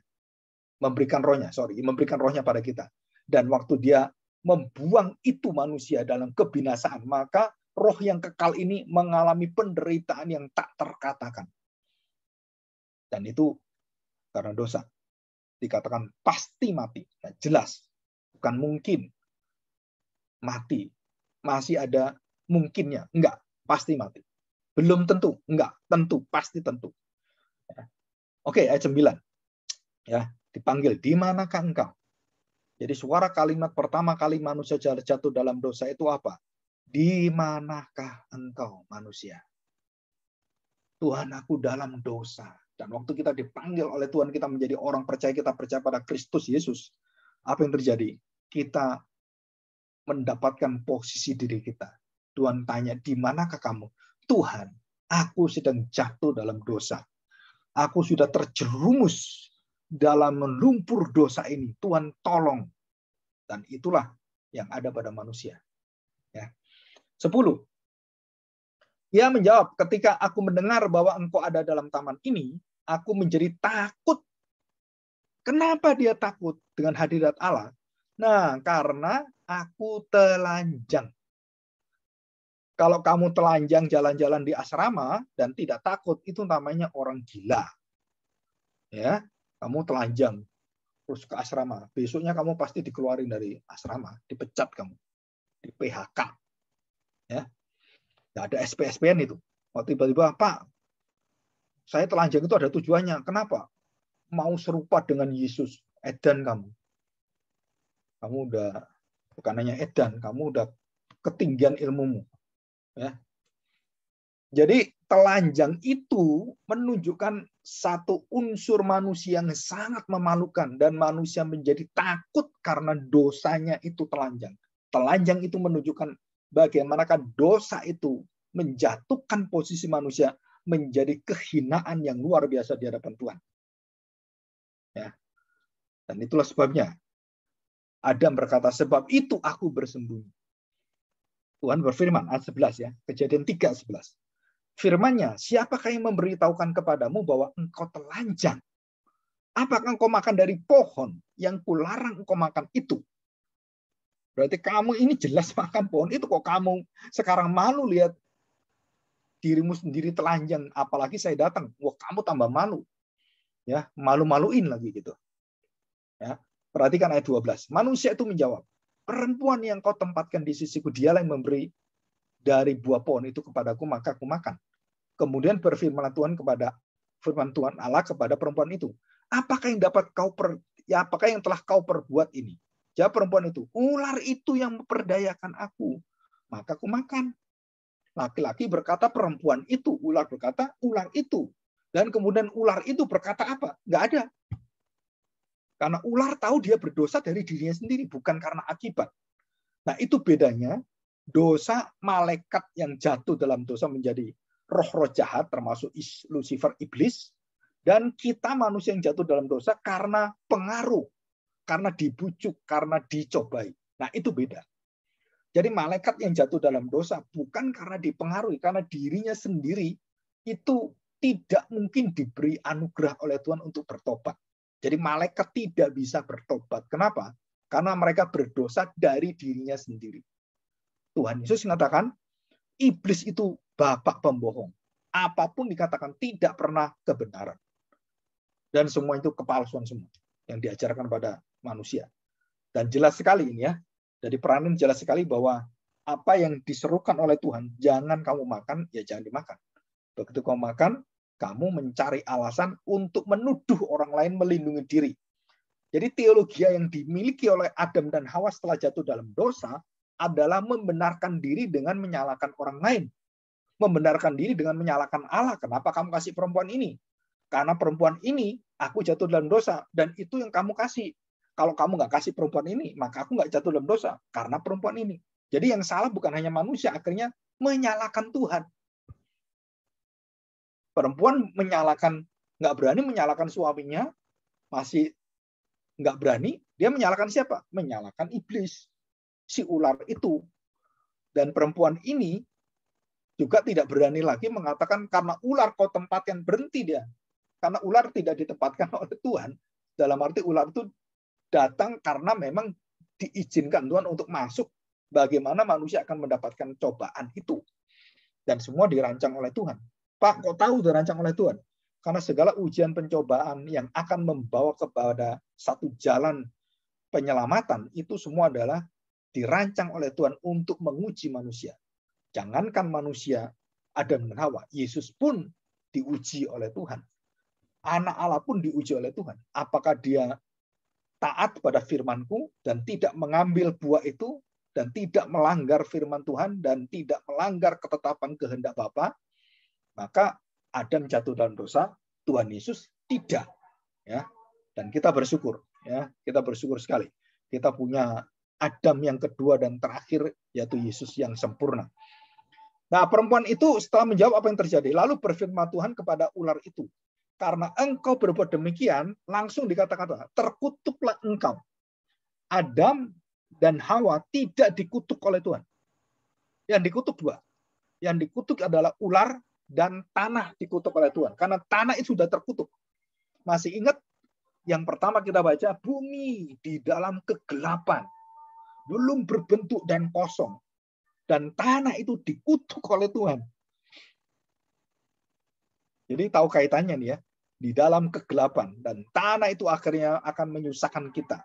Memberikan rohnya, sorry, memberikan rohnya pada kita. Dan waktu dia membuang itu manusia dalam kebinasaan, maka roh yang kekal ini mengalami penderitaan yang tak terkatakan. Dan itu karena dosa. Dikatakan pasti mati. Nah, jelas. Bukan mungkin mati. Masih ada mungkinnya. Enggak, pasti mati. Belum tentu. Enggak, tentu. Pasti tentu. Ya. Oke, ayat 9. Ya, dipanggil, di manakah engkau? Jadi suara kalimat pertama kali manusia jatuh dalam dosa itu apa? Di manakah engkau manusia? Tuhan aku dalam dosa. Dan waktu kita dipanggil oleh Tuhan, kita menjadi orang percaya, kita percaya pada Kristus Yesus. Apa yang terjadi? Kita mendapatkan posisi diri kita. Tuhan tanya, di manakah kamu? Tuhan, aku sedang jatuh dalam dosa. Aku sudah terjerumus dalam lumpur dosa ini. Tuhan tolong. Dan itulah yang ada pada manusia. 10. Ia menjawab, ketika aku mendengar bahwa engkau ada dalam taman ini, aku menjadi takut. Kenapa dia takut dengan hadirat Allah? Nah, karena aku telanjang. Kalau kamu telanjang jalan-jalan di asrama dan tidak takut, itu namanya orang gila. Ya, kamu telanjang terus ke asrama. Besoknya kamu pasti dikeluarin dari asrama, dipecat kamu, di PHK ya nggak ada SPSPN itu waktu tiba-tiba Pak saya telanjang itu ada tujuannya kenapa mau serupa dengan Yesus edan kamu kamu udah bukan hanya edan kamu udah ketinggian ilmumu ya jadi telanjang itu menunjukkan satu unsur manusia yang sangat memalukan dan manusia menjadi takut karena dosanya itu telanjang. Telanjang itu menunjukkan bagaimanakah dosa itu menjatuhkan posisi manusia menjadi kehinaan yang luar biasa di hadapan Tuhan. Ya. Dan itulah sebabnya Adam berkata, sebab itu aku bersembunyi. Tuhan berfirman, ayat 11 ya, kejadian 3, 11. Firmannya, siapakah yang memberitahukan kepadamu bahwa engkau telanjang? Apakah engkau makan dari pohon yang kularang engkau makan itu? Berarti kamu ini jelas makan pohon itu kok kamu sekarang malu lihat dirimu sendiri telanjang apalagi saya datang wah kamu tambah malu ya malu-maluin lagi gitu ya perhatikan ayat 12 manusia itu menjawab perempuan yang kau tempatkan di sisiku dialah yang memberi dari buah pohon itu kepadaku maka aku makan kemudian berfirman Tuhan kepada firman Tuhan Allah kepada perempuan itu apakah yang dapat kau per ya apakah yang telah kau perbuat ini Jawab perempuan itu, ular itu yang memperdayakan aku. Maka aku makan. Laki-laki berkata perempuan itu, ular berkata ular itu. Dan kemudian ular itu berkata apa? Enggak ada. Karena ular tahu dia berdosa dari dirinya sendiri, bukan karena akibat. Nah itu bedanya dosa malaikat yang jatuh dalam dosa menjadi roh-roh jahat, termasuk Lucifer, iblis, dan kita manusia yang jatuh dalam dosa karena pengaruh karena dibujuk, karena dicobai. Nah, itu beda. Jadi malaikat yang jatuh dalam dosa bukan karena dipengaruhi, karena dirinya sendiri itu tidak mungkin diberi anugerah oleh Tuhan untuk bertobat. Jadi malaikat tidak bisa bertobat. Kenapa? Karena mereka berdosa dari dirinya sendiri. Tuhan Yesus mengatakan, iblis itu bapak pembohong. Apapun dikatakan tidak pernah kebenaran. Dan semua itu kepalsuan semua yang diajarkan pada manusia. Dan jelas sekali ini ya, dari peranan jelas sekali bahwa apa yang diserukan oleh Tuhan, jangan kamu makan, ya jangan dimakan. Begitu kamu makan, kamu mencari alasan untuk menuduh orang lain melindungi diri. Jadi teologi yang dimiliki oleh Adam dan Hawa setelah jatuh dalam dosa adalah membenarkan diri dengan menyalahkan orang lain. Membenarkan diri dengan menyalahkan Allah. Kenapa kamu kasih perempuan ini? Karena perempuan ini aku jatuh dalam dosa dan itu yang kamu kasih kalau kamu nggak kasih perempuan ini, maka aku nggak jatuh dalam dosa karena perempuan ini. Jadi yang salah bukan hanya manusia, akhirnya menyalahkan Tuhan. Perempuan menyalahkan, nggak berani menyalahkan suaminya, masih nggak berani, dia menyalahkan siapa? Menyalahkan iblis, si ular itu. Dan perempuan ini juga tidak berani lagi mengatakan karena ular kau tempatkan berhenti dia. Karena ular tidak ditempatkan oleh Tuhan. Dalam arti ular itu datang karena memang diizinkan Tuhan untuk masuk bagaimana manusia akan mendapatkan cobaan itu. Dan semua dirancang oleh Tuhan. Pak, kok tahu dirancang oleh Tuhan? Karena segala ujian pencobaan yang akan membawa kepada satu jalan penyelamatan itu semua adalah dirancang oleh Tuhan untuk menguji manusia. Jangankan manusia ada dan Hawa, Yesus pun diuji oleh Tuhan. Anak Allah pun diuji oleh Tuhan. Apakah dia taat pada firmanku dan tidak mengambil buah itu dan tidak melanggar firman Tuhan dan tidak melanggar ketetapan kehendak Bapa, maka Adam jatuh dalam dosa, Tuhan Yesus tidak. Ya. Dan kita bersyukur, ya. Kita bersyukur sekali. Kita punya Adam yang kedua dan terakhir yaitu Yesus yang sempurna. Nah, perempuan itu setelah menjawab apa yang terjadi, lalu berfirman Tuhan kepada ular itu, karena engkau berbuat demikian, langsung dikatakan Tuhan, terkutuklah engkau. Adam dan Hawa tidak dikutuk oleh Tuhan. Yang dikutuk dua. Yang dikutuk adalah ular dan tanah dikutuk oleh Tuhan. Karena tanah itu sudah terkutuk. Masih ingat yang pertama kita baca, bumi di dalam kegelapan. Belum berbentuk dan kosong. Dan tanah itu dikutuk oleh Tuhan. Jadi tahu kaitannya nih ya di dalam kegelapan dan tanah itu akhirnya akan menyusahkan kita.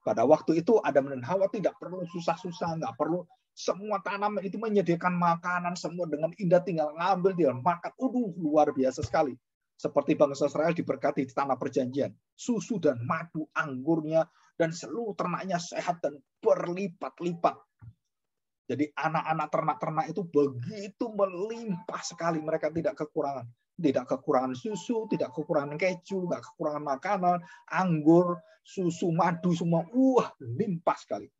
Pada waktu itu Adam dan Hawa tidak perlu susah-susah, nggak perlu semua tanaman itu menyediakan makanan semua dengan indah tinggal ngambil dia makan. Uduh, luar biasa sekali. Seperti bangsa Israel diberkati di tanah perjanjian. Susu dan madu, anggurnya, dan seluruh ternaknya sehat dan berlipat-lipat. Jadi anak-anak ternak-ternak itu begitu melimpah sekali mereka tidak kekurangan tidak kekurangan susu, tidak kekurangan keju, tidak kekurangan makanan, anggur, susu, madu, semua, wah limpah sekali.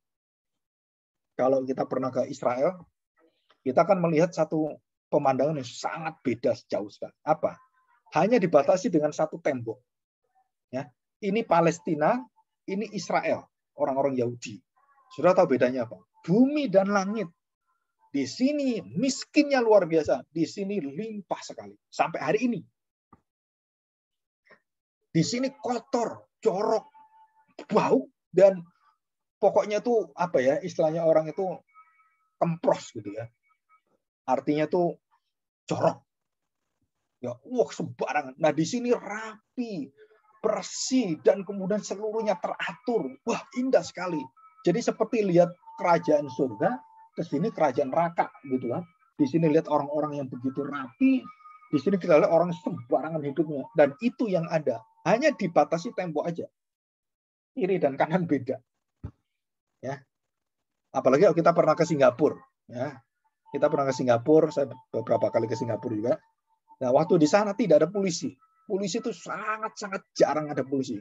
Kalau kita pernah ke Israel, kita akan melihat satu pemandangan yang sangat beda sejauh sekali. Apa? Hanya dibatasi dengan satu tembok. Ya, ini Palestina, ini Israel, orang-orang Yahudi. Sudah tahu bedanya apa? Bumi dan langit di sini miskinnya luar biasa, di sini limpah sekali. Sampai hari ini. Di sini kotor, corok, bau, dan pokoknya tuh apa ya, istilahnya orang itu kempros gitu ya. Artinya tuh corok. Ya, wah sembarangan. Nah di sini rapi, bersih, dan kemudian seluruhnya teratur. Wah indah sekali. Jadi seperti lihat kerajaan surga ke sini kerajaan raka gitu kan. Di sini lihat orang-orang yang begitu rapi, di sini kita lihat orang sembarangan hidupnya dan itu yang ada hanya dibatasi tembok aja. Kiri dan kanan beda. Ya. Apalagi kalau kita pernah ke Singapura, ya. Kita pernah ke Singapura, saya beberapa kali ke Singapura juga. Nah, waktu di sana tidak ada polisi. Polisi itu sangat-sangat jarang ada polisi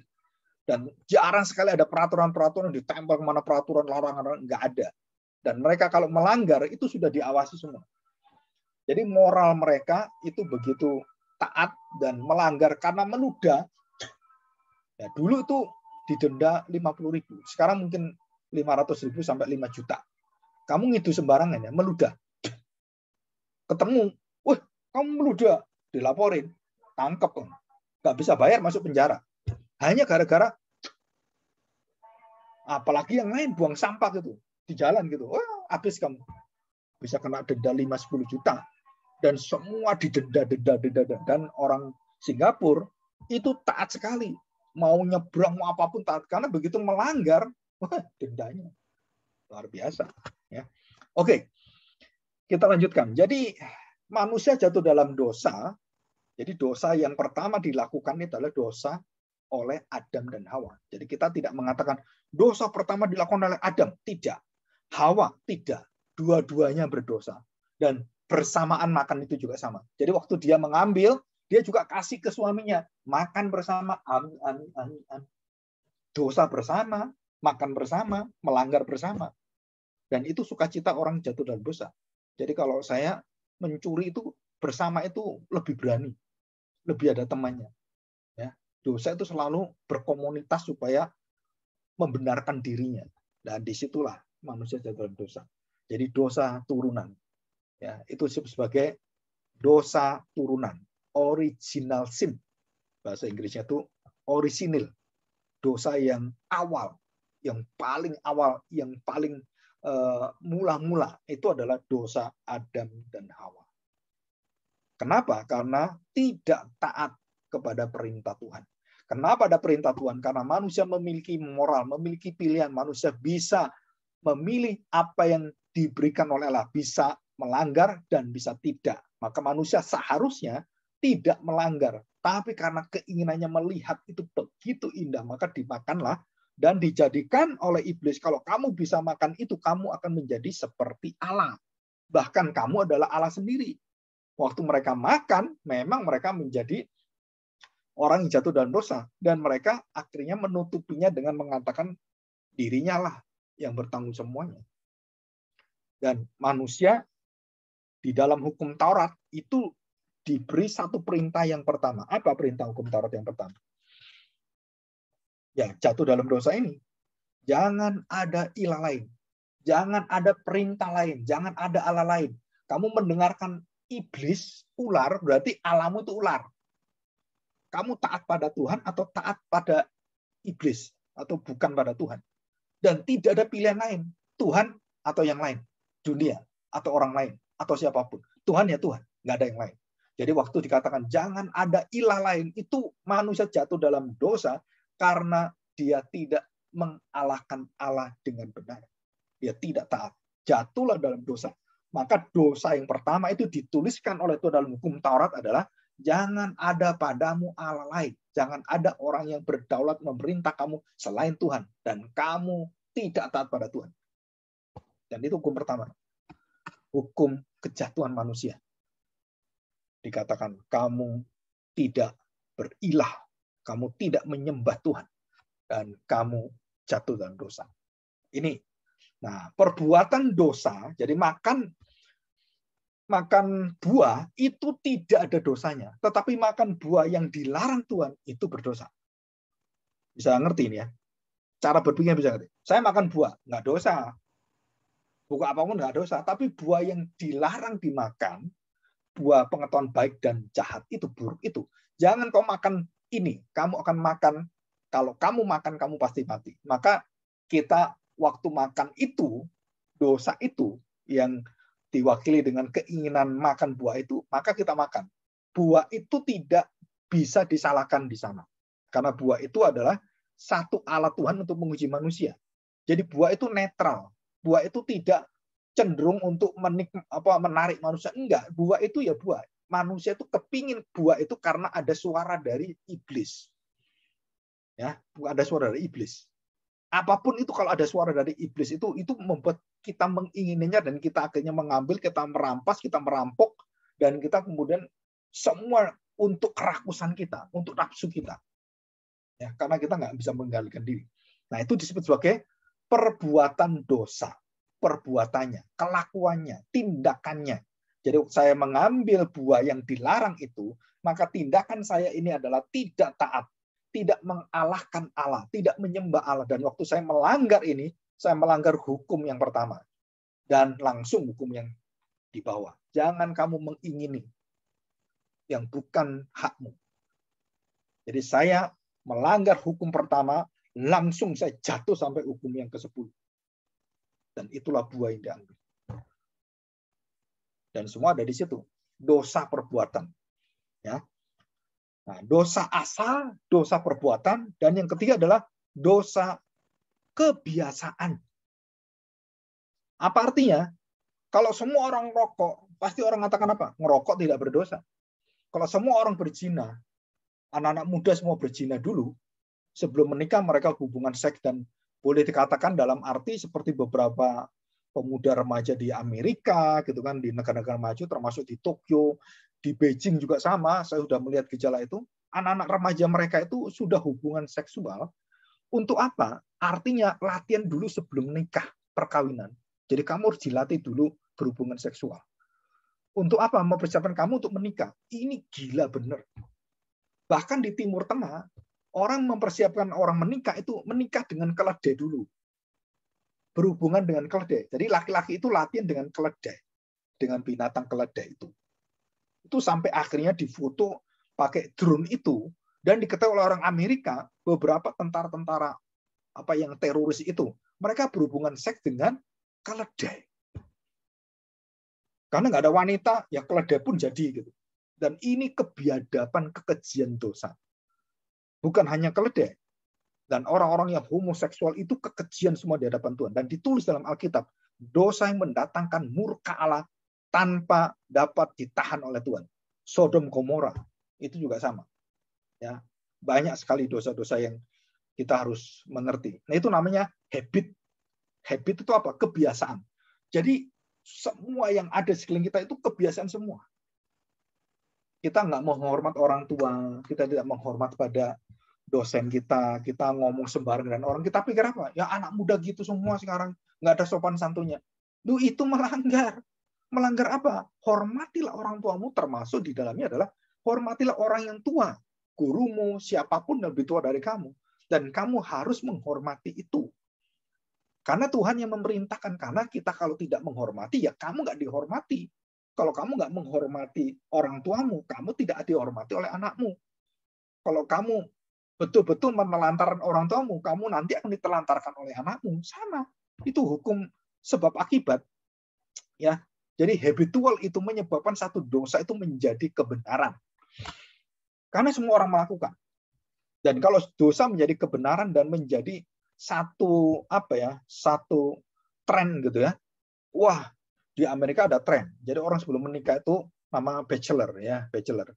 dan jarang sekali ada peraturan-peraturan ditempel mana peraturan larangan nggak ada dan mereka kalau melanggar itu sudah diawasi semua. Jadi moral mereka itu begitu taat dan melanggar karena meluda. Ya, dulu itu didenda 50 ribu. Sekarang mungkin 500 ribu sampai 5 juta. Kamu ngidu sembarangan ya, meluda. Ketemu, wah kamu meluda. Dilaporin, tangkap tangkep. Gak bisa bayar, masuk penjara. Hanya gara-gara apalagi yang lain buang sampah gitu di jalan gitu. Wah, habis kamu. Bisa kena denda 5-10 juta. Dan semua didenda, denda, denda, denda. Dan orang Singapura itu taat sekali. Mau nyebrang, mau apapun taat. Karena begitu melanggar, wah, dendanya. Luar biasa. ya Oke, kita lanjutkan. Jadi manusia jatuh dalam dosa. Jadi dosa yang pertama dilakukan itu adalah dosa oleh Adam dan Hawa. Jadi kita tidak mengatakan dosa pertama dilakukan oleh Adam, tidak. Hawa tidak, dua-duanya berdosa. Dan bersamaan makan itu juga sama. Jadi waktu dia mengambil, dia juga kasih ke suaminya. Makan bersama, amin, amin, amin, amin. Dosa bersama, makan bersama, melanggar bersama. Dan itu sukacita orang jatuh dalam dosa. Jadi kalau saya mencuri itu bersama itu lebih berani, lebih ada temannya. Ya, dosa itu selalu berkomunitas supaya membenarkan dirinya. Dan disitulah manusia jatuh dalam dosa. Jadi dosa turunan. Ya, itu sebagai dosa turunan, original sin. Bahasa Inggrisnya itu orisinil. Dosa yang awal, yang paling awal, yang paling eh, mula-mula uh, itu adalah dosa Adam dan Hawa. Kenapa? Karena tidak taat kepada perintah Tuhan. Kenapa ada perintah Tuhan? Karena manusia memiliki moral, memiliki pilihan. Manusia bisa memilih apa yang diberikan oleh Allah, bisa melanggar dan bisa tidak. Maka manusia seharusnya tidak melanggar, tapi karena keinginannya melihat itu begitu indah, maka dimakanlah dan dijadikan oleh iblis kalau kamu bisa makan itu kamu akan menjadi seperti Allah. Bahkan kamu adalah Allah sendiri. Waktu mereka makan, memang mereka menjadi orang yang jatuh dalam dosa dan mereka akhirnya menutupinya dengan mengatakan dirinya lah yang bertanggung semuanya. Dan manusia di dalam hukum Taurat itu diberi satu perintah yang pertama. Apa perintah hukum Taurat yang pertama? Ya, jatuh dalam dosa ini. Jangan ada ilah lain. Jangan ada perintah lain. Jangan ada ala lain. Kamu mendengarkan iblis, ular, berarti alamu itu ular. Kamu taat pada Tuhan atau taat pada iblis atau bukan pada Tuhan dan tidak ada pilihan lain. Tuhan atau yang lain, dunia atau orang lain atau siapapun. Tuhan ya Tuhan, nggak ada yang lain. Jadi waktu dikatakan jangan ada ilah lain, itu manusia jatuh dalam dosa karena dia tidak mengalahkan Allah dengan benar. Dia tidak taat. Jatuhlah dalam dosa. Maka dosa yang pertama itu dituliskan oleh Tuhan dalam hukum Taurat adalah Jangan ada padamu Allah lain. Jangan ada orang yang berdaulat memerintah kamu selain Tuhan. Dan kamu tidak taat pada Tuhan. Dan itu hukum pertama. Hukum kejatuhan manusia. Dikatakan kamu tidak berilah. Kamu tidak menyembah Tuhan. Dan kamu jatuh dalam dosa. Ini Nah, perbuatan dosa, jadi makan makan buah itu tidak ada dosanya, tetapi makan buah yang dilarang Tuhan itu berdosa. Bisa ngerti ini ya? Cara berpikirnya bisa ngerti. Saya makan buah, nggak dosa. Buka apapun nggak dosa, tapi buah yang dilarang dimakan, buah pengetahuan baik dan jahat itu buruk itu. Jangan kau makan ini, kamu akan makan. Kalau kamu makan, kamu pasti mati. Maka kita waktu makan itu, dosa itu yang diwakili dengan keinginan makan buah itu, maka kita makan. Buah itu tidak bisa disalahkan di sana. Karena buah itu adalah satu alat Tuhan untuk menguji manusia. Jadi buah itu netral. Buah itu tidak cenderung untuk menik, apa, menarik manusia. Enggak, buah itu ya buah. Manusia itu kepingin buah itu karena ada suara dari iblis. Ya, ada suara dari iblis. Apapun itu kalau ada suara dari iblis itu itu membuat kita mengingininya dan kita akhirnya mengambil, kita merampas, kita merampok, dan kita kemudian semua untuk kerakusan kita, untuk nafsu kita. Ya, karena kita nggak bisa menggalikan diri. Nah, itu disebut sebagai perbuatan dosa. Perbuatannya, kelakuannya, tindakannya. Jadi saya mengambil buah yang dilarang itu, maka tindakan saya ini adalah tidak taat, tidak mengalahkan Allah, tidak menyembah Allah. Dan waktu saya melanggar ini, saya melanggar hukum yang pertama dan langsung hukum yang di bawah. Jangan kamu mengingini yang bukan hakmu. Jadi saya melanggar hukum pertama, langsung saya jatuh sampai hukum yang ke-10. Dan itulah buah yang diambil. Dan semua ada di situ. Dosa perbuatan. Ya. Nah, dosa asal, dosa perbuatan, dan yang ketiga adalah dosa kebiasaan. Apa artinya? Kalau semua orang rokok, pasti orang mengatakan apa? Ngerokok tidak berdosa. Kalau semua orang berzina, anak-anak muda semua berzina dulu, sebelum menikah mereka hubungan seks dan boleh dikatakan dalam arti seperti beberapa pemuda remaja di Amerika gitu kan di negara-negara maju termasuk di Tokyo di Beijing juga sama saya sudah melihat gejala itu anak-anak remaja mereka itu sudah hubungan seksual untuk apa? Artinya latihan dulu sebelum nikah, perkawinan. Jadi kamu harus dilatih dulu berhubungan seksual. Untuk apa? Mempersiapkan kamu untuk menikah. Ini gila bener. Bahkan di Timur Tengah, orang mempersiapkan orang menikah itu menikah dengan keledai dulu. Berhubungan dengan keledai. Jadi laki-laki itu latihan dengan keledai. Dengan binatang keledai itu. Itu sampai akhirnya difoto pakai drone itu dan diketahui oleh orang Amerika beberapa tentara-tentara apa yang teroris itu mereka berhubungan seks dengan keledai karena nggak ada wanita ya keledai pun jadi gitu dan ini kebiadaban kekejian dosa bukan hanya keledai dan orang-orang yang homoseksual itu kekejian semua di hadapan Tuhan dan ditulis dalam Alkitab dosa yang mendatangkan murka Allah tanpa dapat ditahan oleh Tuhan Sodom Gomora itu juga sama ya banyak sekali dosa-dosa yang kita harus mengerti. Nah itu namanya habit. Habit itu apa? Kebiasaan. Jadi semua yang ada di sekeliling kita itu kebiasaan semua. Kita nggak mau menghormat orang tua, kita tidak menghormat pada dosen kita, kita ngomong sembarangan dan orang kita pikir apa? Ya anak muda gitu semua sekarang nggak ada sopan santunnya. Lu itu melanggar. Melanggar apa? Hormatilah orang tuamu termasuk di dalamnya adalah hormatilah orang yang tua gurumu, siapapun lebih tua dari kamu. Dan kamu harus menghormati itu. Karena Tuhan yang memerintahkan. Karena kita kalau tidak menghormati, ya kamu nggak dihormati. Kalau kamu nggak menghormati orang tuamu, kamu tidak dihormati oleh anakmu. Kalau kamu betul-betul menelantarkan orang tuamu, kamu nanti akan ditelantarkan oleh anakmu. Sama. Itu hukum sebab akibat. Ya, jadi habitual itu menyebabkan satu dosa itu menjadi kebenaran. Karena semua orang melakukan. Dan kalau dosa menjadi kebenaran dan menjadi satu apa ya, satu tren gitu ya. Wah, di Amerika ada tren. Jadi orang sebelum menikah itu nama bachelor ya, bachelor.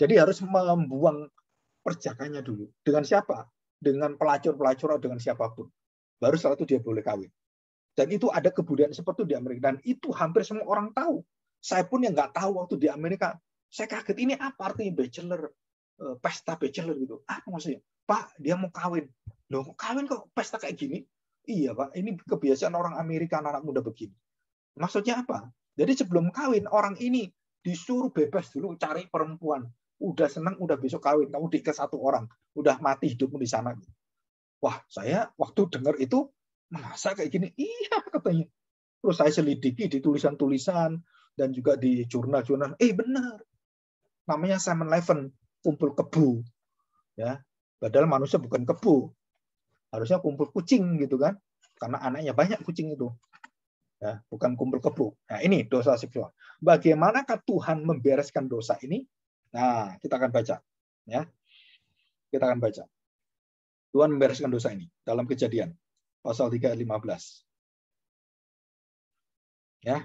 Jadi harus membuang perjakanya dulu. Dengan siapa? Dengan pelacur-pelacur atau dengan siapapun. Baru setelah itu dia boleh kawin. Dan itu ada kebudayaan seperti itu di Amerika. Dan itu hampir semua orang tahu. Saya pun yang nggak tahu waktu di Amerika. Saya kaget, ini apa artinya bachelor? Eh, pesta bachelor gitu. Apa maksudnya? Pak, dia mau kawin. Loh, kawin kok pesta kayak gini? Iya, Pak. Ini kebiasaan orang Amerika anak, -anak muda begini. Maksudnya apa? Jadi sebelum kawin, orang ini disuruh bebas dulu cari perempuan. Udah senang, udah besok kawin. Kamu diikat satu orang. Udah mati hidupmu di sana. Wah, saya waktu dengar itu, masa kayak gini? Iya, katanya. Terus saya selidiki di tulisan-tulisan, dan juga di jurnal-jurnal. Eh, benar. Namanya Simon Levin kumpul kebu. Ya, padahal manusia bukan kebu. Harusnya kumpul kucing gitu kan. Karena anaknya banyak kucing itu. Ya, bukan kumpul kebu. Nah, ini dosa seksual. Bagaimanakah Tuhan membereskan dosa ini? Nah, kita akan baca ya. Kita akan baca. Tuhan membereskan dosa ini dalam kejadian pasal 3 ayat 15. Ya.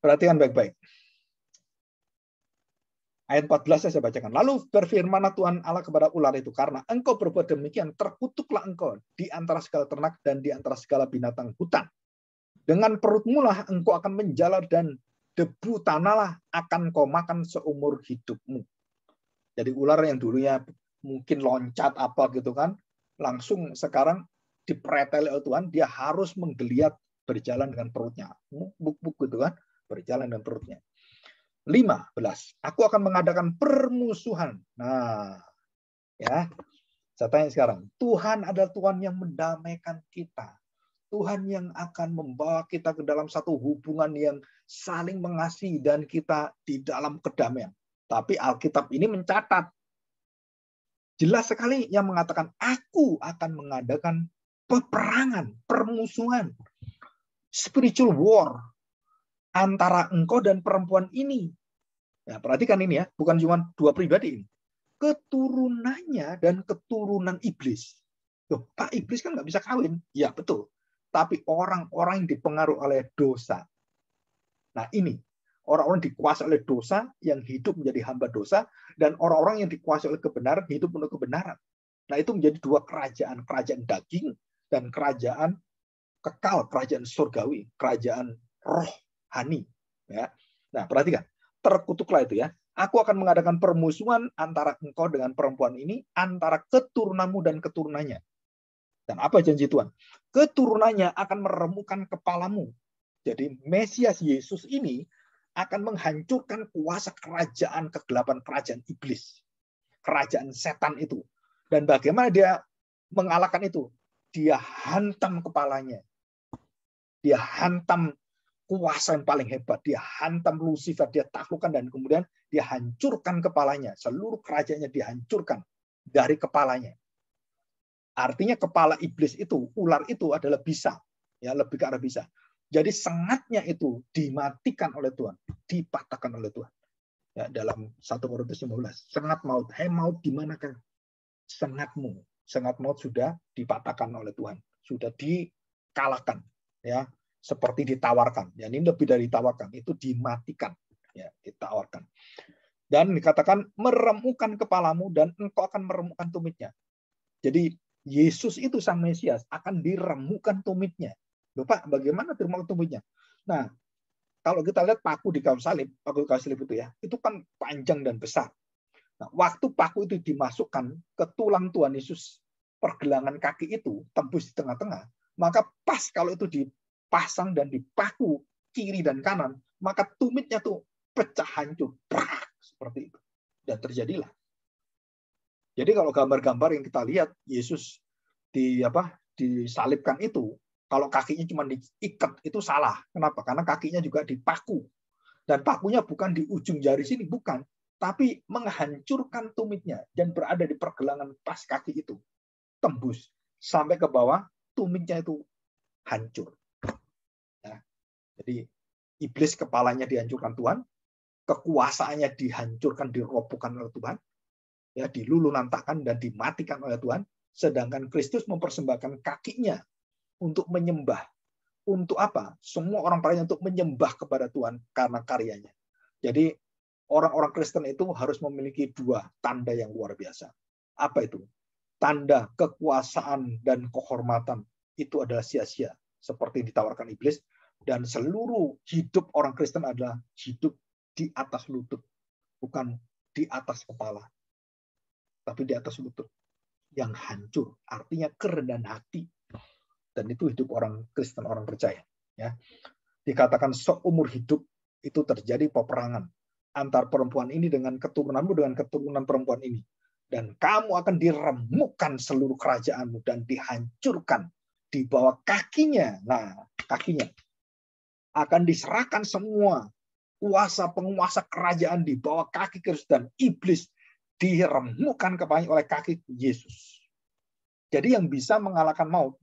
Perhatikan baik-baik. Ayat 14 saya bacakan. Lalu berfirmanlah Tuhan Allah kepada ular itu, karena engkau berbuat demikian, terkutuklah engkau di antara segala ternak dan di antara segala binatang hutan. Dengan perutmu lah engkau akan menjalar dan debu tanahlah akan kau makan seumur hidupmu. Jadi ular yang dulunya mungkin loncat apa gitu kan, langsung sekarang dipretel oleh Tuhan, dia harus menggeliat berjalan dengan perutnya. Buk-buk gitu kan, berjalan dengan perutnya. 15. Aku akan mengadakan permusuhan. Nah, ya. Saya tanya sekarang, Tuhan adalah Tuhan yang mendamaikan kita. Tuhan yang akan membawa kita ke dalam satu hubungan yang saling mengasihi dan kita di dalam kedamaian. Tapi Alkitab ini mencatat jelas sekali yang mengatakan aku akan mengadakan peperangan, permusuhan, spiritual war, antara engkau dan perempuan ini. Ya, perhatikan ini ya, bukan cuma dua pribadi ini. Keturunannya dan keturunan iblis. Tuh, Pak iblis kan nggak bisa kawin. Ya betul. Tapi orang-orang yang dipengaruhi oleh dosa. Nah ini orang-orang dikuasai oleh dosa yang hidup menjadi hamba dosa dan orang-orang yang dikuasai oleh kebenaran hidup menurut kebenaran. Nah itu menjadi dua kerajaan, kerajaan daging dan kerajaan kekal, kerajaan surgawi, kerajaan roh Hani. Ya. Nah, perhatikan. Terkutuklah itu ya. Aku akan mengadakan permusuhan antara engkau dengan perempuan ini, antara keturunanmu dan keturunannya. Dan apa janji Tuhan? Keturunannya akan meremukan kepalamu. Jadi Mesias Yesus ini akan menghancurkan kuasa kerajaan kegelapan kerajaan iblis. Kerajaan setan itu. Dan bagaimana dia mengalahkan itu? Dia hantam kepalanya. Dia hantam kuasa yang paling hebat. Dia hantam Lucifer, dia taklukan dan kemudian dia hancurkan kepalanya. Seluruh kerajaannya dihancurkan dari kepalanya. Artinya kepala iblis itu, ular itu adalah bisa. Ya, lebih ke arah bisa. Jadi sengatnya itu dimatikan oleh Tuhan, dipatahkan oleh Tuhan. Ya, dalam 1 Korintus 15, sengat maut, hei maut di manakah sengatmu? Sengat maut sudah dipatahkan oleh Tuhan, sudah dikalahkan. Ya, seperti ditawarkan. Ya, ini lebih dari ditawarkan, itu dimatikan, ya, ditawarkan. Dan dikatakan meremukkan kepalamu dan engkau akan meremukkan tumitnya. Jadi Yesus itu sang Mesias akan diremukan tumitnya. Bapak, bagaimana diremukan tumitnya? Nah, kalau kita lihat paku di kayu salib, paku di kayu salib itu ya, itu kan panjang dan besar. Nah, waktu paku itu dimasukkan ke tulang Tuhan Yesus pergelangan kaki itu tembus di tengah-tengah, maka pas kalau itu dipasang dan dipaku kiri dan kanan, maka tumitnya tuh pecah hancur, prak, seperti itu. Dan terjadilah. Jadi kalau gambar-gambar yang kita lihat Yesus di apa disalibkan itu, kalau kakinya cuma diikat itu salah. Kenapa? Karena kakinya juga dipaku. Dan pakunya bukan di ujung jari sini, bukan, tapi menghancurkan tumitnya dan berada di pergelangan pas kaki itu. Tembus sampai ke bawah, tumitnya itu hancur. Jadi iblis kepalanya dihancurkan Tuhan, kekuasaannya dihancurkan, dirobohkan oleh Tuhan, ya dilulunantakan dan dimatikan oleh Tuhan, sedangkan Kristus mempersembahkan kakinya untuk menyembah. Untuk apa? Semua orang percaya untuk menyembah kepada Tuhan karena karyanya. Jadi orang-orang Kristen itu harus memiliki dua tanda yang luar biasa. Apa itu? Tanda kekuasaan dan kehormatan itu adalah sia-sia seperti ditawarkan iblis, dan seluruh hidup orang Kristen adalah hidup di atas lutut, bukan di atas kepala, tapi di atas lutut yang hancur, artinya kerendahan hati. Dan itu hidup orang Kristen, orang percaya. Ya. Dikatakan seumur hidup itu terjadi peperangan antar perempuan ini dengan keturunanmu dengan keturunan perempuan ini. Dan kamu akan diremukkan seluruh kerajaanmu dan dihancurkan di bawah kakinya. Nah, kakinya akan diserahkan semua kuasa penguasa kerajaan di bawah kaki Kristus dan iblis diremukkan kepadanya oleh kaki Yesus. Jadi yang bisa mengalahkan maut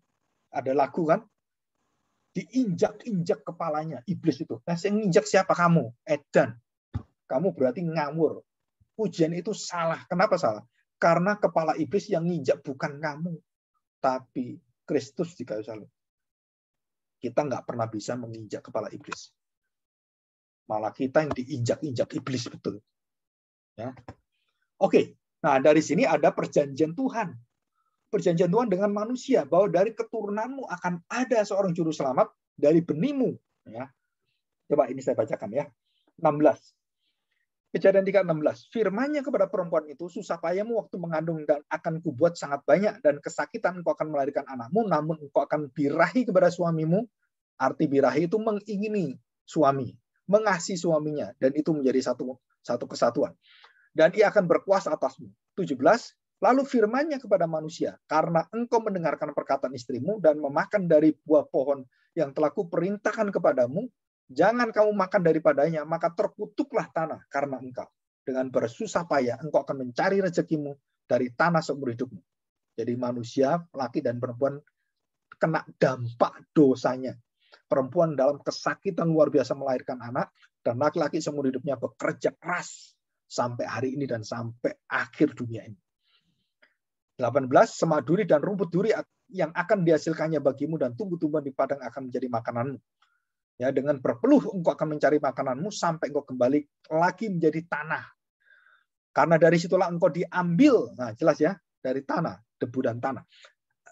ada lagu kan diinjak-injak kepalanya iblis itu. Nah, yang injak siapa kamu? Edan. Kamu berarti ngawur. Pujian itu salah. Kenapa salah? Karena kepala iblis yang injak bukan kamu, tapi Kristus di kayu salib kita nggak pernah bisa menginjak kepala iblis. Malah kita yang diinjak-injak iblis betul. Ya. Oke, nah dari sini ada perjanjian Tuhan. Perjanjian Tuhan dengan manusia bahwa dari keturunanmu akan ada seorang juru selamat dari benimu. Ya. Coba ini saya bacakan ya. 16. Kejadian 3.16, firmanya kepada perempuan itu, susah payahmu waktu mengandung dan akan kubuat sangat banyak, dan kesakitan engkau akan melahirkan anakmu, namun engkau akan birahi kepada suamimu. Arti birahi itu mengingini suami, mengasihi suaminya, dan itu menjadi satu satu kesatuan. Dan ia akan berkuasa atasmu. 17. Lalu firmannya kepada manusia, karena engkau mendengarkan perkataan istrimu dan memakan dari buah pohon yang telah kuperintahkan kepadamu, Jangan kamu makan daripadanya, maka terkutuklah tanah karena engkau. Dengan bersusah payah, engkau akan mencari rezekimu dari tanah seumur hidupmu. Jadi manusia, laki dan perempuan kena dampak dosanya. Perempuan dalam kesakitan luar biasa melahirkan anak, dan laki-laki seumur hidupnya bekerja keras sampai hari ini dan sampai akhir dunia ini. 18. Semak duri dan rumput duri yang akan dihasilkannya bagimu dan tumbuh-tumbuhan di padang akan menjadi makananmu. Ya, dengan berpeluh engkau akan mencari makananmu sampai engkau kembali lagi menjadi tanah. Karena dari situlah engkau diambil. Nah, jelas ya, dari tanah, debu dan tanah.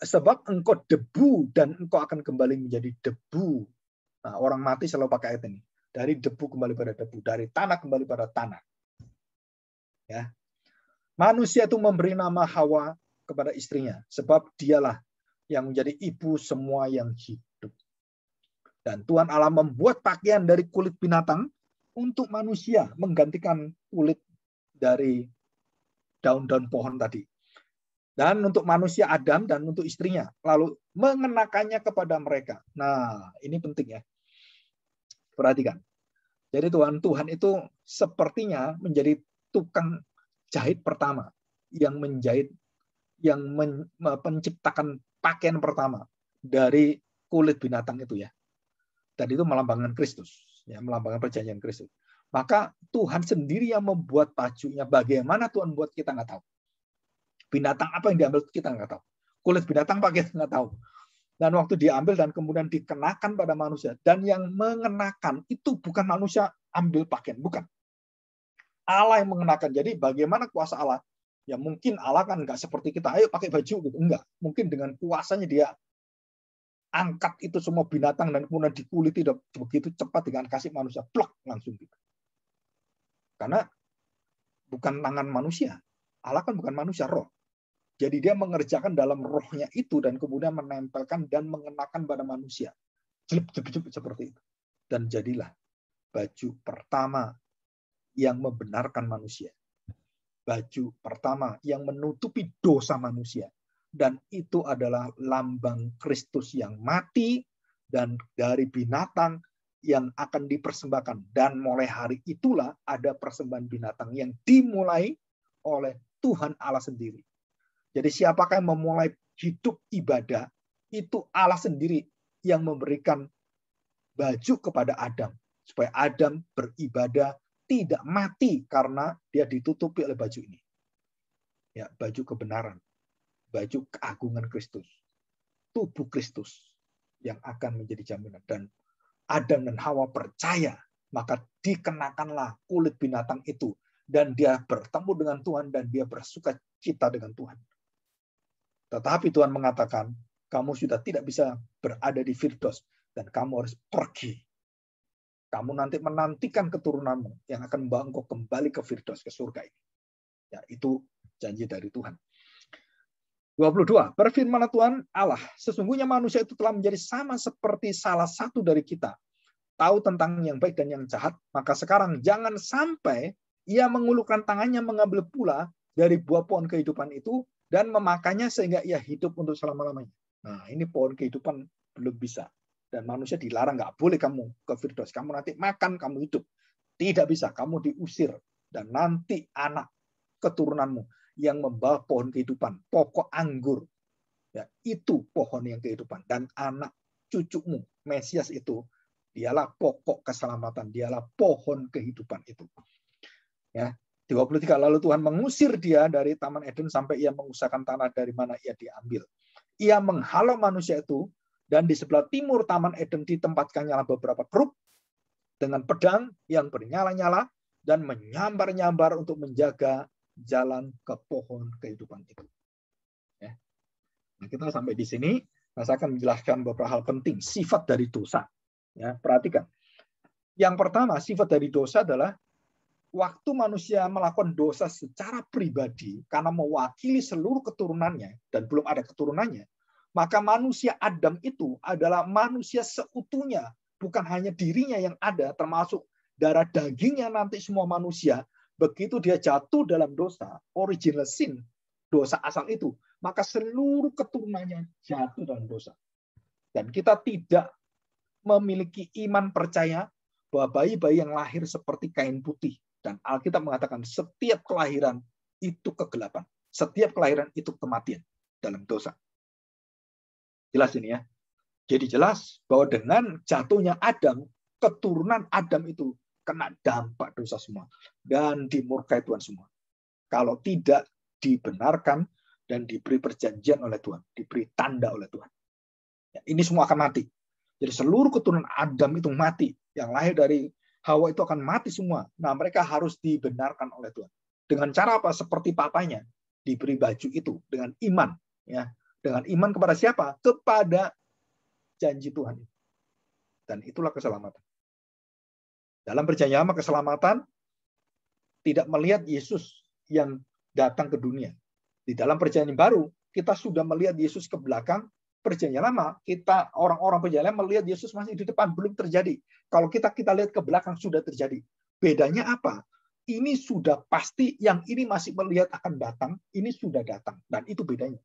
Sebab engkau debu dan engkau akan kembali menjadi debu. Nah, orang mati selalu pakai ayat ini. Dari debu kembali pada debu, dari tanah kembali pada tanah. Ya. Manusia itu memberi nama Hawa kepada istrinya, sebab dialah yang menjadi ibu semua yang hidup. Dan Tuhan Allah membuat pakaian dari kulit binatang untuk manusia menggantikan kulit dari daun-daun pohon tadi. Dan untuk manusia Adam dan untuk istrinya. Lalu mengenakannya kepada mereka. Nah, ini penting ya. Perhatikan. Jadi Tuhan Tuhan itu sepertinya menjadi tukang jahit pertama yang menjahit yang menciptakan pakaian pertama dari kulit binatang itu ya dan itu melambangkan Kristus, ya, melambangkan perjanjian Kristus. Maka Tuhan sendiri yang membuat bajunya. Bagaimana Tuhan buat kita nggak tahu. Binatang apa yang diambil kita nggak tahu. Kulit binatang pakai nggak tahu. Dan waktu diambil dan kemudian dikenakan pada manusia. Dan yang mengenakan itu bukan manusia ambil pakaian, bukan. Allah yang mengenakan. Jadi bagaimana kuasa Allah? Ya mungkin Allah kan nggak seperti kita, ayo pakai baju gitu. Enggak. Mungkin dengan kuasanya dia angkat itu semua binatang dan kemudian dikuliti begitu cepat dengan kasih manusia plok langsung gitu. Karena bukan tangan manusia, Allah kan bukan manusia roh. Jadi dia mengerjakan dalam rohnya itu dan kemudian menempelkan dan mengenakan pada manusia. Jelep, jelep, seperti itu. Dan jadilah baju pertama yang membenarkan manusia. Baju pertama yang menutupi dosa manusia dan itu adalah lambang Kristus yang mati dan dari binatang yang akan dipersembahkan dan mulai hari itulah ada persembahan binatang yang dimulai oleh Tuhan Allah sendiri. Jadi siapakah yang memulai hidup ibadah itu Allah sendiri yang memberikan baju kepada Adam supaya Adam beribadah tidak mati karena dia ditutupi oleh baju ini. Ya, baju kebenaran baju keagungan Kristus, tubuh Kristus yang akan menjadi jaminan. Dan Adam dan Hawa percaya, maka dikenakanlah kulit binatang itu. Dan dia bertemu dengan Tuhan dan dia bersuka cita dengan Tuhan. Tetapi Tuhan mengatakan, kamu sudah tidak bisa berada di Firdos dan kamu harus pergi. Kamu nanti menantikan keturunanmu yang akan membawa kembali ke Firdos, ke surga ini. Ya, itu janji dari Tuhan. 22. Berfirmanlah Tuhan Allah, sesungguhnya manusia itu telah menjadi sama seperti salah satu dari kita. Tahu tentang yang baik dan yang jahat, maka sekarang jangan sampai ia mengulurkan tangannya mengambil pula dari buah pohon kehidupan itu dan memakannya sehingga ia hidup untuk selama-lamanya. Nah, ini pohon kehidupan belum bisa. Dan manusia dilarang, nggak boleh kamu ke Firdaus. Kamu nanti makan, kamu hidup. Tidak bisa, kamu diusir. Dan nanti anak keturunanmu yang membawa pohon kehidupan, pokok anggur. Ya, itu pohon yang kehidupan dan anak cucumu Mesias itu dialah pokok keselamatan, dialah pohon kehidupan itu. Ya, 23 lalu Tuhan mengusir dia dari taman Eden sampai ia mengusahakan tanah dari mana ia diambil. Ia menghalau manusia itu dan di sebelah timur taman Eden ditempatkannya beberapa kerub dengan pedang yang bernyala-nyala dan menyambar-nyambar untuk menjaga jalan ke pohon kehidupan itu. Ya. Nah, kita sampai di sini, nah, saya akan menjelaskan beberapa hal penting sifat dari dosa. Ya, perhatikan. Yang pertama, sifat dari dosa adalah waktu manusia melakukan dosa secara pribadi karena mewakili seluruh keturunannya dan belum ada keturunannya, maka manusia Adam itu adalah manusia seutuhnya, bukan hanya dirinya yang ada termasuk darah dagingnya nanti semua manusia, Begitu dia jatuh dalam dosa, original sin, dosa asal itu, maka seluruh keturunannya jatuh dalam dosa. Dan kita tidak memiliki iman percaya bahwa bayi-bayi yang lahir seperti kain putih. Dan Alkitab mengatakan setiap kelahiran itu kegelapan. Setiap kelahiran itu kematian dalam dosa. Jelas ini ya. Jadi jelas bahwa dengan jatuhnya Adam, keturunan Adam itu kena dampak dosa semua dan dimurkai Tuhan semua. Kalau tidak dibenarkan dan diberi perjanjian oleh Tuhan, diberi tanda oleh Tuhan. Ya, ini semua akan mati. Jadi seluruh keturunan Adam itu mati, yang lahir dari Hawa itu akan mati semua. Nah, mereka harus dibenarkan oleh Tuhan. Dengan cara apa? Seperti papanya diberi baju itu dengan iman, ya. Dengan iman kepada siapa? Kepada janji Tuhan. Dan itulah keselamatan. Dalam perjanjian lama keselamatan tidak melihat Yesus yang datang ke dunia. Di dalam perjanjian baru kita sudah melihat Yesus ke belakang perjanjian lama kita orang-orang perjanjian lama melihat Yesus masih di depan belum terjadi. Kalau kita kita lihat ke belakang sudah terjadi. Bedanya apa? Ini sudah pasti yang ini masih melihat akan datang, ini sudah datang dan itu bedanya.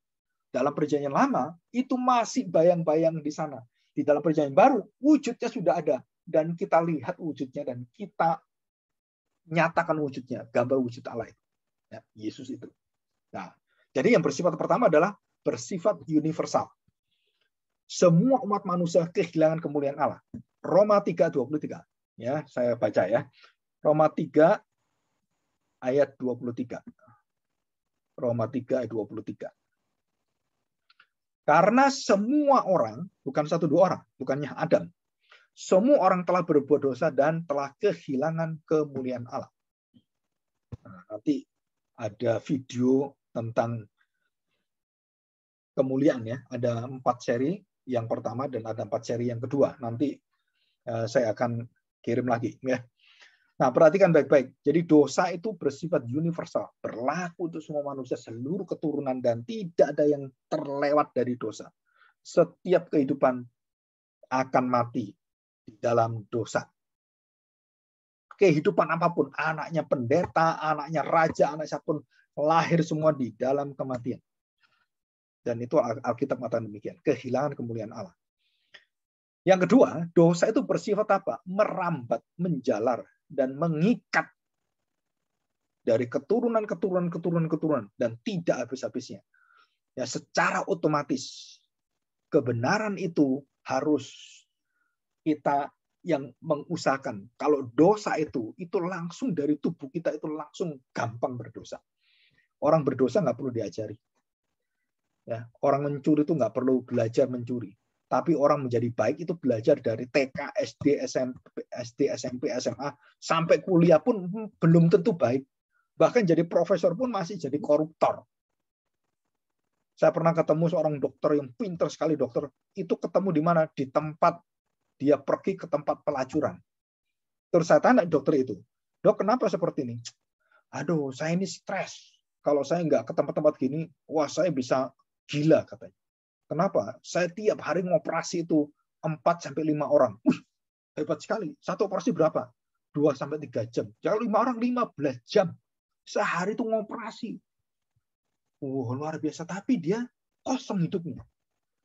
Dalam perjanjian lama itu masih bayang-bayang di sana. Di dalam perjanjian baru wujudnya sudah ada dan kita lihat wujudnya dan kita nyatakan wujudnya, gambar wujud Allah itu. Ya, Yesus itu. Nah, jadi yang bersifat pertama adalah bersifat universal. Semua umat manusia kehilangan kemuliaan Allah. Roma 3:23. Ya, saya baca ya. Roma 3 ayat 23. Roma 3 ayat 23. Karena semua orang, bukan satu dua orang, bukannya Adam, semua orang telah berbuat dosa dan telah kehilangan kemuliaan Allah. Nah, nanti ada video tentang kemuliaan ya. Ada empat seri yang pertama dan ada empat seri yang kedua. Nanti eh, saya akan kirim lagi ya. Nah, perhatikan baik-baik. Jadi dosa itu bersifat universal, berlaku untuk semua manusia, seluruh keturunan dan tidak ada yang terlewat dari dosa. Setiap kehidupan akan mati di dalam dosa. Kehidupan apapun, anaknya pendeta, anaknya raja, anak siapapun, lahir semua di dalam kematian. Dan itu Alkitab mengatakan demikian, kehilangan kemuliaan Allah. Yang kedua, dosa itu bersifat apa? Merambat, menjalar, dan mengikat dari keturunan keturunan keturunan keturunan dan tidak habis-habisnya. Ya secara otomatis kebenaran itu harus kita yang mengusahakan. Kalau dosa itu, itu langsung dari tubuh kita itu langsung gampang berdosa. Orang berdosa nggak perlu diajari. Ya, orang mencuri itu nggak perlu belajar mencuri. Tapi orang menjadi baik itu belajar dari TK, SD, SMP, SD, SMP, SMA sampai kuliah pun belum tentu baik. Bahkan jadi profesor pun masih jadi koruptor. Saya pernah ketemu seorang dokter yang pinter sekali dokter. Itu ketemu di mana? Di tempat dia pergi ke tempat pelacuran. Terus saya tanya dokter itu, dok kenapa seperti ini? Aduh, saya ini stres. Kalau saya nggak ke tempat-tempat gini, wah saya bisa gila katanya. Kenapa? Saya tiap hari ngoperasi itu 4 sampai 5 orang. Uh, hebat sekali. Satu operasi berapa? 2 sampai 3 jam. Jangan 5 orang 15 jam. Sehari itu ngoperasi. Wah, wow, luar biasa. Tapi dia kosong hidupnya.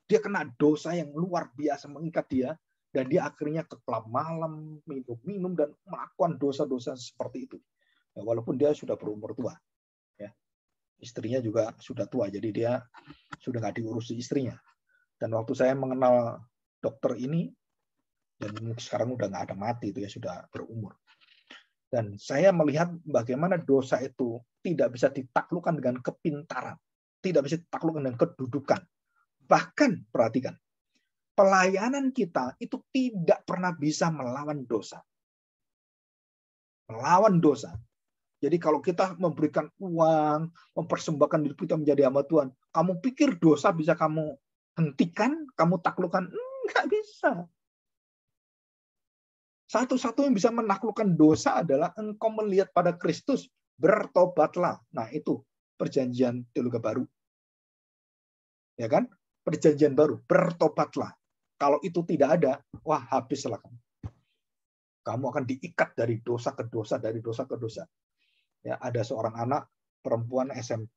Dia kena dosa yang luar biasa mengikat dia dan dia akhirnya ke klub malam, minum-minum dan melakukan dosa-dosa seperti itu. Ya, walaupun dia sudah berumur tua. Ya. Istrinya juga sudah tua, jadi dia sudah nggak diurusi istrinya. Dan waktu saya mengenal dokter ini, dan sekarang udah nggak ada mati itu ya sudah berumur. Dan saya melihat bagaimana dosa itu tidak bisa ditaklukkan dengan kepintaran, tidak bisa ditaklukkan dengan kedudukan. Bahkan perhatikan, pelayanan kita itu tidak pernah bisa melawan dosa. Melawan dosa. Jadi kalau kita memberikan uang, mempersembahkan diri kita menjadi hamba Tuhan, kamu pikir dosa bisa kamu hentikan, kamu taklukkan? Enggak bisa. satu satu yang bisa menaklukkan dosa adalah engkau melihat pada Kristus, bertobatlah. Nah itu perjanjian teologi baru. Ya kan? Perjanjian baru, bertobatlah. Kalau itu tidak ada, wah habislah kamu. Kamu akan diikat dari dosa ke dosa, dari dosa ke dosa. Ya, ada seorang anak perempuan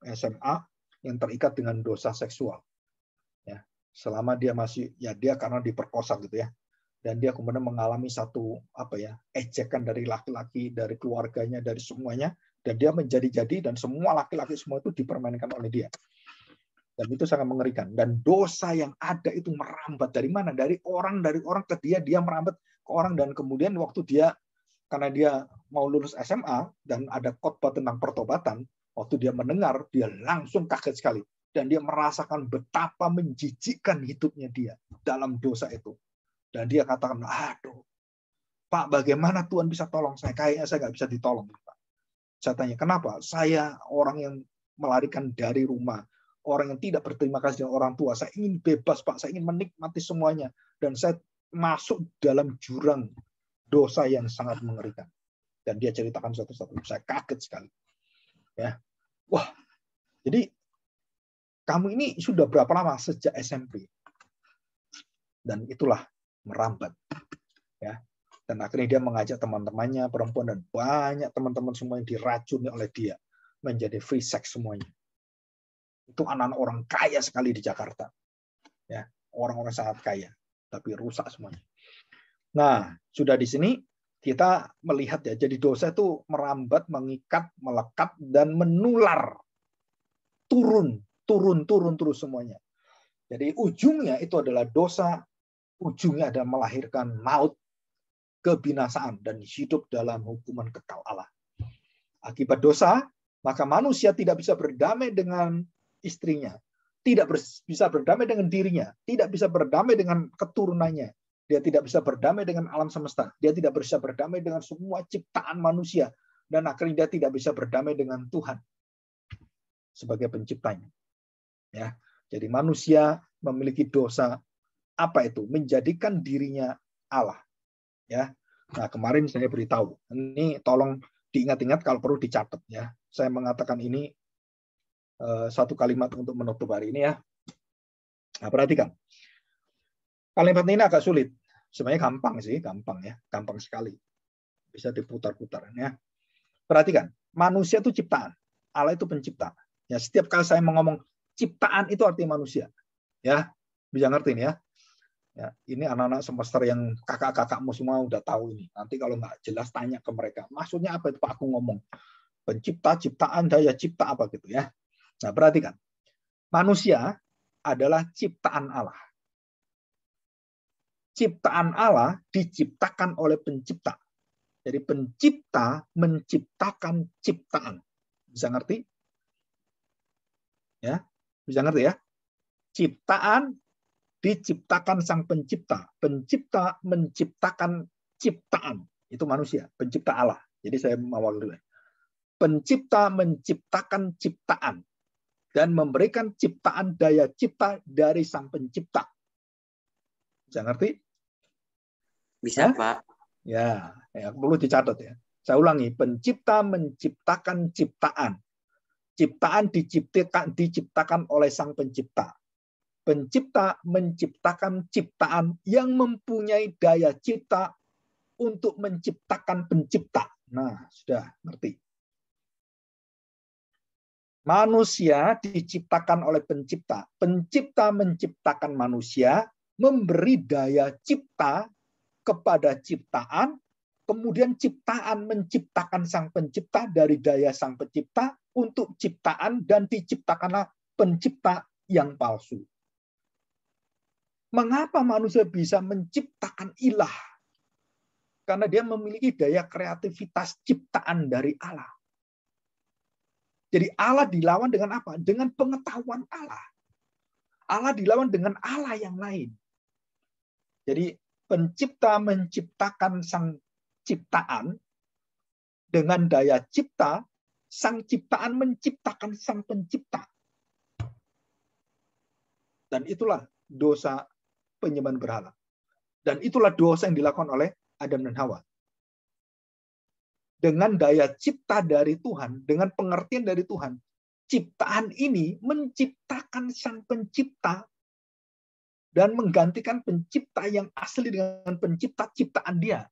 SMA yang terikat dengan dosa seksual. Ya, selama dia masih ya dia karena diperkosa gitu ya. Dan dia kemudian mengalami satu apa ya, ejekan dari laki-laki, dari keluarganya, dari semuanya dan dia menjadi-jadi dan semua laki-laki semua itu dipermainkan oleh dia dan itu sangat mengerikan dan dosa yang ada itu merambat dari mana dari orang dari orang ke dia dia merambat ke orang dan kemudian waktu dia karena dia mau lulus SMA dan ada khotbah tentang pertobatan waktu dia mendengar dia langsung kaget sekali dan dia merasakan betapa menjijikkan hidupnya dia dalam dosa itu dan dia katakan aduh Pak bagaimana Tuhan bisa tolong saya kayaknya saya nggak bisa ditolong Pak saya tanya kenapa saya orang yang melarikan dari rumah orang yang tidak berterima kasih dengan orang tua. Saya ingin bebas, Pak. Saya ingin menikmati semuanya. Dan saya masuk dalam jurang dosa yang sangat mengerikan. Dan dia ceritakan satu-satu. Saya kaget sekali. Ya, Wah, jadi kamu ini sudah berapa lama sejak SMP? Dan itulah merambat. Ya. Dan akhirnya dia mengajak teman-temannya perempuan dan banyak teman-teman semua yang diracuni oleh dia menjadi free sex semuanya itu anak-anak orang kaya sekali di Jakarta. Ya, orang-orang sangat kaya, tapi rusak semuanya. Nah, sudah di sini kita melihat ya, jadi dosa itu merambat, mengikat, melekat, dan menular. Turun, turun, turun terus semuanya. Jadi ujungnya itu adalah dosa, ujungnya adalah melahirkan maut, kebinasaan, dan hidup dalam hukuman kekal Allah. Akibat dosa, maka manusia tidak bisa berdamai dengan istrinya, tidak bisa berdamai dengan dirinya, tidak bisa berdamai dengan keturunannya, dia tidak bisa berdamai dengan alam semesta, dia tidak bisa berdamai dengan semua ciptaan manusia, dan akhirnya dia tidak bisa berdamai dengan Tuhan sebagai penciptanya. Ya, jadi manusia memiliki dosa apa itu? Menjadikan dirinya Allah. Ya, nah kemarin saya beritahu, ini tolong diingat-ingat kalau perlu dicatat ya. Saya mengatakan ini Eh, satu kalimat untuk menutup hari ini ya. Nah, perhatikan. Kalimat ini agak sulit. Sebenarnya gampang sih, gampang ya, gampang sekali. Bisa diputar-putar ya. Perhatikan, manusia itu ciptaan. Allah itu pencipta. Ya, setiap kali saya mengomong ciptaan itu arti manusia. Ya, bisa ngerti ini ya. Ya, ini anak-anak semester yang kakak-kakakmu semua udah tahu ini. Nanti kalau nggak jelas tanya ke mereka, maksudnya apa itu Pak aku ngomong? Pencipta, ciptaan, daya cipta apa gitu ya. Nah, perhatikan. Manusia adalah ciptaan Allah. Ciptaan Allah diciptakan oleh pencipta. Jadi pencipta menciptakan ciptaan. Bisa ngerti? Ya, bisa ngerti ya? Ciptaan diciptakan sang pencipta. Pencipta menciptakan ciptaan. Itu manusia, pencipta Allah. Jadi saya mewakili. Pencipta menciptakan ciptaan dan memberikan ciptaan daya cipta dari sang pencipta. Bisa ngerti? Bisa, ya? Pak. Ya, ya, perlu dicatat ya. Saya ulangi, pencipta menciptakan ciptaan. Ciptaan diciptakan diciptakan oleh sang pencipta. Pencipta menciptakan ciptaan yang mempunyai daya cipta untuk menciptakan pencipta. Nah, sudah ngerti. Manusia diciptakan oleh pencipta. Pencipta menciptakan manusia, memberi daya cipta kepada ciptaan, kemudian ciptaan menciptakan sang pencipta dari daya sang pencipta untuk ciptaan dan diciptakanlah pencipta yang palsu. Mengapa manusia bisa menciptakan ilah? Karena dia memiliki daya kreativitas ciptaan dari Allah. Jadi Allah dilawan dengan apa? Dengan pengetahuan Allah. Allah dilawan dengan Allah yang lain. Jadi pencipta menciptakan sang ciptaan dengan daya cipta, sang ciptaan menciptakan sang pencipta. Dan itulah dosa penyembahan berhala. Dan itulah dosa yang dilakukan oleh Adam dan Hawa dengan daya cipta dari Tuhan, dengan pengertian dari Tuhan, ciptaan ini menciptakan sang pencipta dan menggantikan pencipta yang asli dengan pencipta ciptaan dia.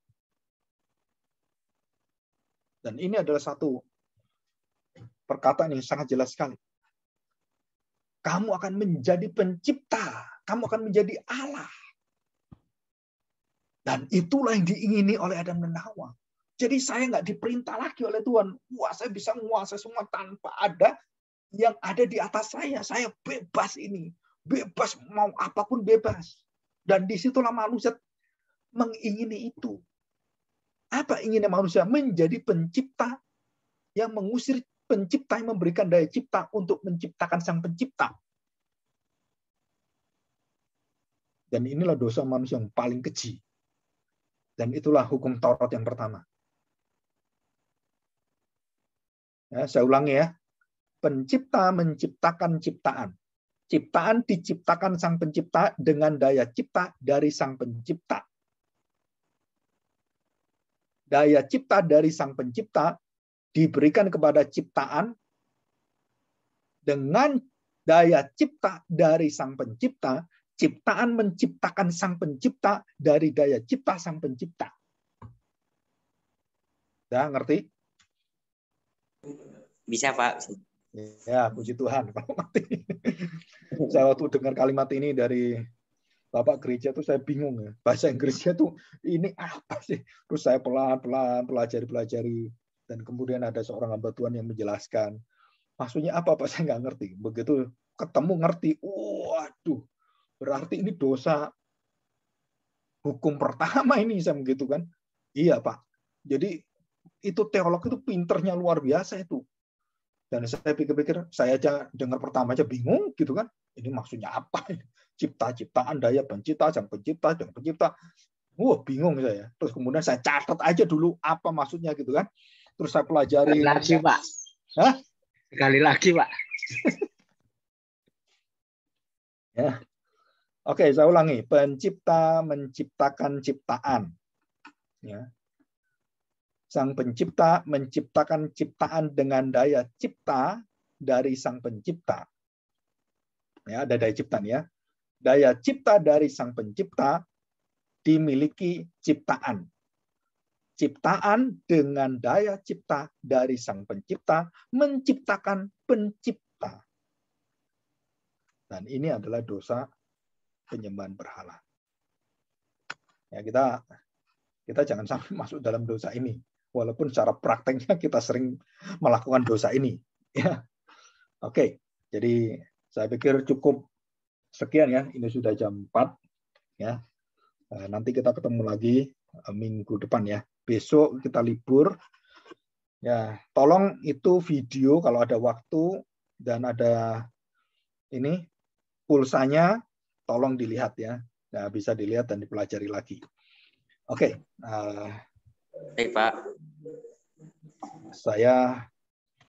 Dan ini adalah satu perkataan yang sangat jelas sekali. Kamu akan menjadi pencipta, kamu akan menjadi Allah. Dan itulah yang diingini oleh Adam dan Hawa. Jadi saya nggak diperintah lagi oleh Tuhan. Wah, saya bisa menguasai semua tanpa ada yang ada di atas saya. Saya bebas ini. Bebas, mau apapun bebas. Dan disitulah manusia mengingini itu. Apa inginnya manusia? Menjadi pencipta yang mengusir pencipta yang memberikan daya cipta untuk menciptakan sang pencipta. Dan inilah dosa manusia yang paling kecil. Dan itulah hukum Taurat yang pertama. Ya, saya ulangi ya. Pencipta menciptakan ciptaan. Ciptaan diciptakan sang pencipta dengan daya cipta dari sang pencipta. Daya cipta dari sang pencipta diberikan kepada ciptaan dengan daya cipta dari sang pencipta, ciptaan menciptakan sang pencipta dari daya cipta sang pencipta. Sudah ngerti? Bisa Pak. Ya, puji Tuhan. saya waktu dengar kalimat ini dari Bapak gereja tuh saya bingung ya. Bahasa Inggrisnya tuh ini apa sih? Terus saya pelan-pelan pelajari-pelajari dan kemudian ada seorang hamba Tuhan yang menjelaskan. Maksudnya apa Pak? Saya nggak ngerti. Begitu ketemu ngerti. Waduh, berarti ini dosa hukum pertama ini saya begitu kan? Iya Pak. Jadi itu teolog itu pinternya luar biasa itu. Dan saya pikir-pikir, saya aja dengar pertama aja bingung gitu kan. Ini maksudnya apa? Cipta-ciptaan, daya pencipta, jam pencipta, jam pencipta. Wah, bingung saya. Terus kemudian saya catat aja dulu apa maksudnya gitu kan. Terus saya pelajari. Sekali lagi, Pak. Hah? Sekali lagi, Pak. ya. Oke, saya ulangi. Pencipta menciptakan ciptaan. Ya. Sang Pencipta menciptakan ciptaan dengan daya cipta dari Sang Pencipta. Ya, ada daya ciptaan ya. Daya cipta dari Sang Pencipta dimiliki ciptaan. Ciptaan dengan daya cipta dari Sang Pencipta menciptakan pencipta. Dan ini adalah dosa penyembahan berhala. Ya, kita kita jangan sampai masuk dalam dosa ini walaupun secara prakteknya kita sering melakukan dosa ini. Ya. Oke, jadi saya pikir cukup sekian ya. Ini sudah jam 4 ya. Eh, nanti kita ketemu lagi eh, minggu depan ya. Besok kita libur. Ya, tolong itu video kalau ada waktu dan ada ini pulsanya tolong dilihat ya. Nah, bisa dilihat dan dipelajari lagi. Oke, okay. uh, eh, Baik, Pak. Saya